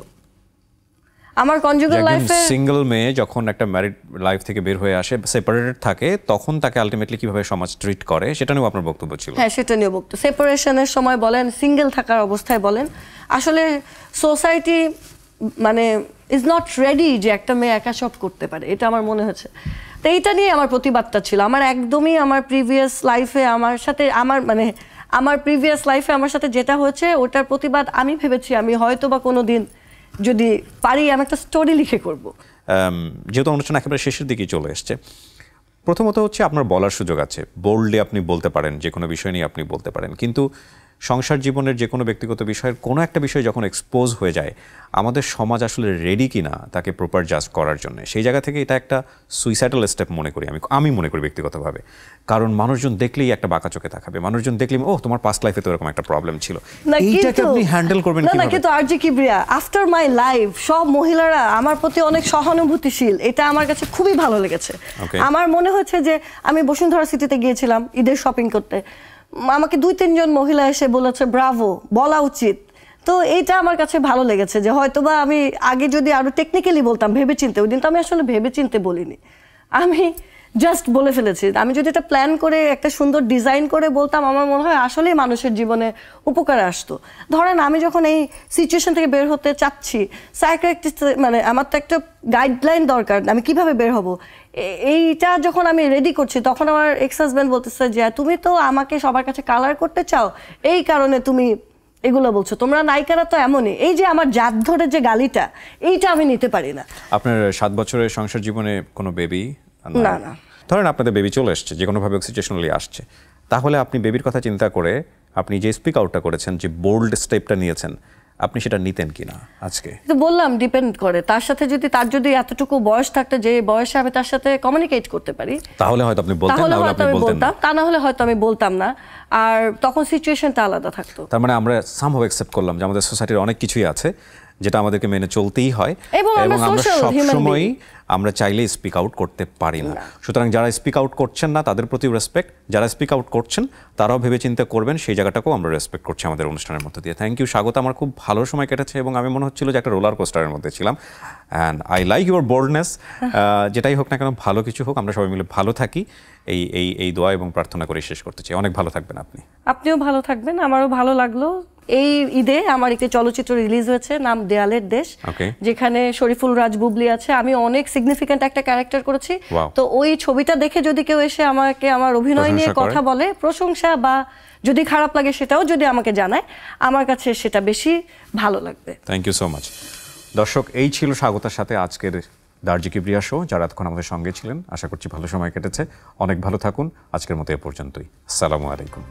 আমার কনজুগাল লাইফে সিঙ্গেল মেয়ে যখন একটা ম্যারিড লাইফ থেকে বের হয়ে আসে সেপারেটেড থাকে তখন তাকে আলটিমেটলি কিভাবে সমাজ ট্রিট করে সেটা নিয়েও আপনার বক্তব্য ছিল হ্যাঁ সেটা নিয়েও বক্তব্য সেপারেশনের সময় বলেন সিঙ্গেল থাকার অবস্থায় বলেন আসলে সোসাইটি মানে ইজ নট রেডি যে একটা মেয়ে একা সব করতে পারে এটা আমার মনে হচ্ছে তো এইটা নিয়ে আমার প্রতিবাদটা ছিল আমার একদমই আমার প্রিভিয়াস লাইফে আমার সাথে আমার মানে আমার প্রিভিয়াস লাইফে আমার সাথে যেটা হয়েছে ওটার প্রতিবাদ আমি ভেবেছি আমি হয়তো বা কোনো দিন যদি পারি আমি একটা স্টোরি লিখে করব যেহেতু অনুষ্ঠান একেবারে শেষের দিকেই চলে এসছে প্রথমত হচ্ছে আপনার বলার সুযোগ আছে বোল্ডে আপনি বলতে পারেন যে কোনো বিষয় নিয়ে আপনি বলতে পারেন কিন্তু সংসার জীবনের যে কোনো ব্যক্তিগত বিষয়ের কোনো একটা বিষয় যখন এক্সপোজ হয়ে যায় আমাদের সমাজ আসলে রেডি কিনা তাকে প্রপার জাজ করার জন্য সেই জায়গা থেকে এটা একটা সুইসাইডাল স্টেপ মনে করি আমি আমি মনে করি ব্যক্তিগতভাবে কারণ মানুষজন দেখলেই একটা বাঁকা চোখে দেখাবে মানুষজন দেখলেই ও তোমার পাস্ট লাইফে তো এরকম একটা প্রবলেম ছিল এইটাকে আপনি হ্যান্ডেল করবেন না না কিন্তু RJ Kibria after my life সব মহিলারা আমার প্রতি অনেক সহানুভূতিশীল এটা আমার কাছে খুবই ভালো লেগেছে আমার মনে হচ্ছে যে আমি বসুন্ধরা সিটিতে গিয়েছিলাম ঈদের শপিং করতে আমাকে দুই তিনজন মহিলা এসে বলেছে ব্রাভো বলা উচিত তো এইটা আমার কাছে ভালো লেগেছে যে হয়তোবা আমি আগে যদি আরও টেকনিক্যালি বলতাম ভেবেচিন্তে ওই দিন তো আমি আসলে ভেবেচিন্তে বলিনি আমি জাস্ট বলে ফেলেছি আমি যদি এটা প্ল্যান করে একটা সুন্দর ডিজাইন করে বলতাম আমার মনে হয় আসলেই মানুষের জীবনে উপকারে আসতো ধরেন আমি যখন এই সিচুয়েশন থেকে বের হতে চাচ্ছি সাইকোয়েক্টিস্ট মানে আমার তো একটা গাইডলাইন দরকার আমি কিভাবে বের হব এইটা যখন আমি রেডি করছি তখন আমার এক্স হাজব্যান্ড বলতেছে যে তুমি তো আমাকে সবার কাছে কালার করতে চাও এই কারণে তুমি এগুলো বলছো তোমরা নায়িকারা তো এমনই এই যে আমার জাত ধরে যে গালিটা এইটা আমি নিতে পারি না আপনার সাত বছরের সংসার জীবনে কোনো বেবি না না ধরেন আপনাদের বেবি চলে এসছে যে কোনোভাবে সিচুয়েশনালি আসছে তাহলে আপনি বেবির কথা চিন্তা করে আপনি যে স্পিক আউটটা করেছেন যে বোল্ড স্টেপটা নিয়েছেন আপনি সেটা নিতেন কিনা আজকে তো বললাম ডিপেন্ড করে তার সাথে যদি তার যদি এতটুকু বয়স থাকতো যে বয়সে আমি তার সাথে কমিউনিকেট করতে পারি তাহলে হয়তো আপনি বলতেন তাহলে হয়তো আমি বলতাম তা না হলে হয়তো আমি বলতাম না আর তখন সিচুয়েশনটা আলাদা থাকতো তার মানে আমরা সামহাও অ্যাকসেপ্ট করলাম যে আমাদের সোসাইটির অনেক কিছুই আছে যেটা আমাদেরকে মেনে চলতেই হয় এবং আমরা সব সময় আমরা চাইলে স্পিক আউট করতে পারি না সুতরাং যারা স্পিক আউট করছেন না তাদের প্রতি রেসপেক্ট যারা স্পিক আউট করছেন তারাও ভেবেচিন্তে করবেন সেই জায়গাটাকেও আমরা রেসপেক্ট করছি আমাদের অনুষ্ঠানের মধ্যে দিয়ে থ্যাংক ইউ স্বাগত আমার খুব ভালো সময় কেটেছে এবং আমি মনে হচ্ছিল যে একটা রোলার কোস্টারের মধ্যে ছিলাম and I like your boredness যেটাই হোক না কেন ভালো কিছু হোক আমরা সবাই মিলে ভালো থাকি এই এই এই দোয়া এবং প্রার্থনা করে শেষ করতে চাই অনেক ভালো থাকবেন আপনি আপনিও ভালো থাকবেন আমারও ভালো লাগলো এই ঈদে আমার একটি চলচ্চিত্র রিলিজ হয়েছে নাম দেয়ালের দেশ যেখানে শরীফুল রাজ বুবলি আছে আমি অনেক সিগনিফিক্যান্ট একটা ক্যারেক্টার করেছি তো ওই ছবিটা দেখে যদি কেউ এসে আমাকে আমার অভিনয় নিয়ে কথা বলে প্রশংসা বা যদি খারাপ লাগে সেটাও যদি আমাকে জানায় আমার কাছে সেটা বেশি ভালো লাগবে থ্যাংক ইউ সো মাচ দর্শক এই ছিল স্বাগতার সাথে আজকের দার্জি কিবরিয়া শো যারা এতক্ষণ আমাদের সঙ্গে ছিলেন আশা করছি ভালো সময় কেটেছে অনেক ভালো থাকুন আজকের মতো এ পর্যন্তই আসসালামু আলাইকুম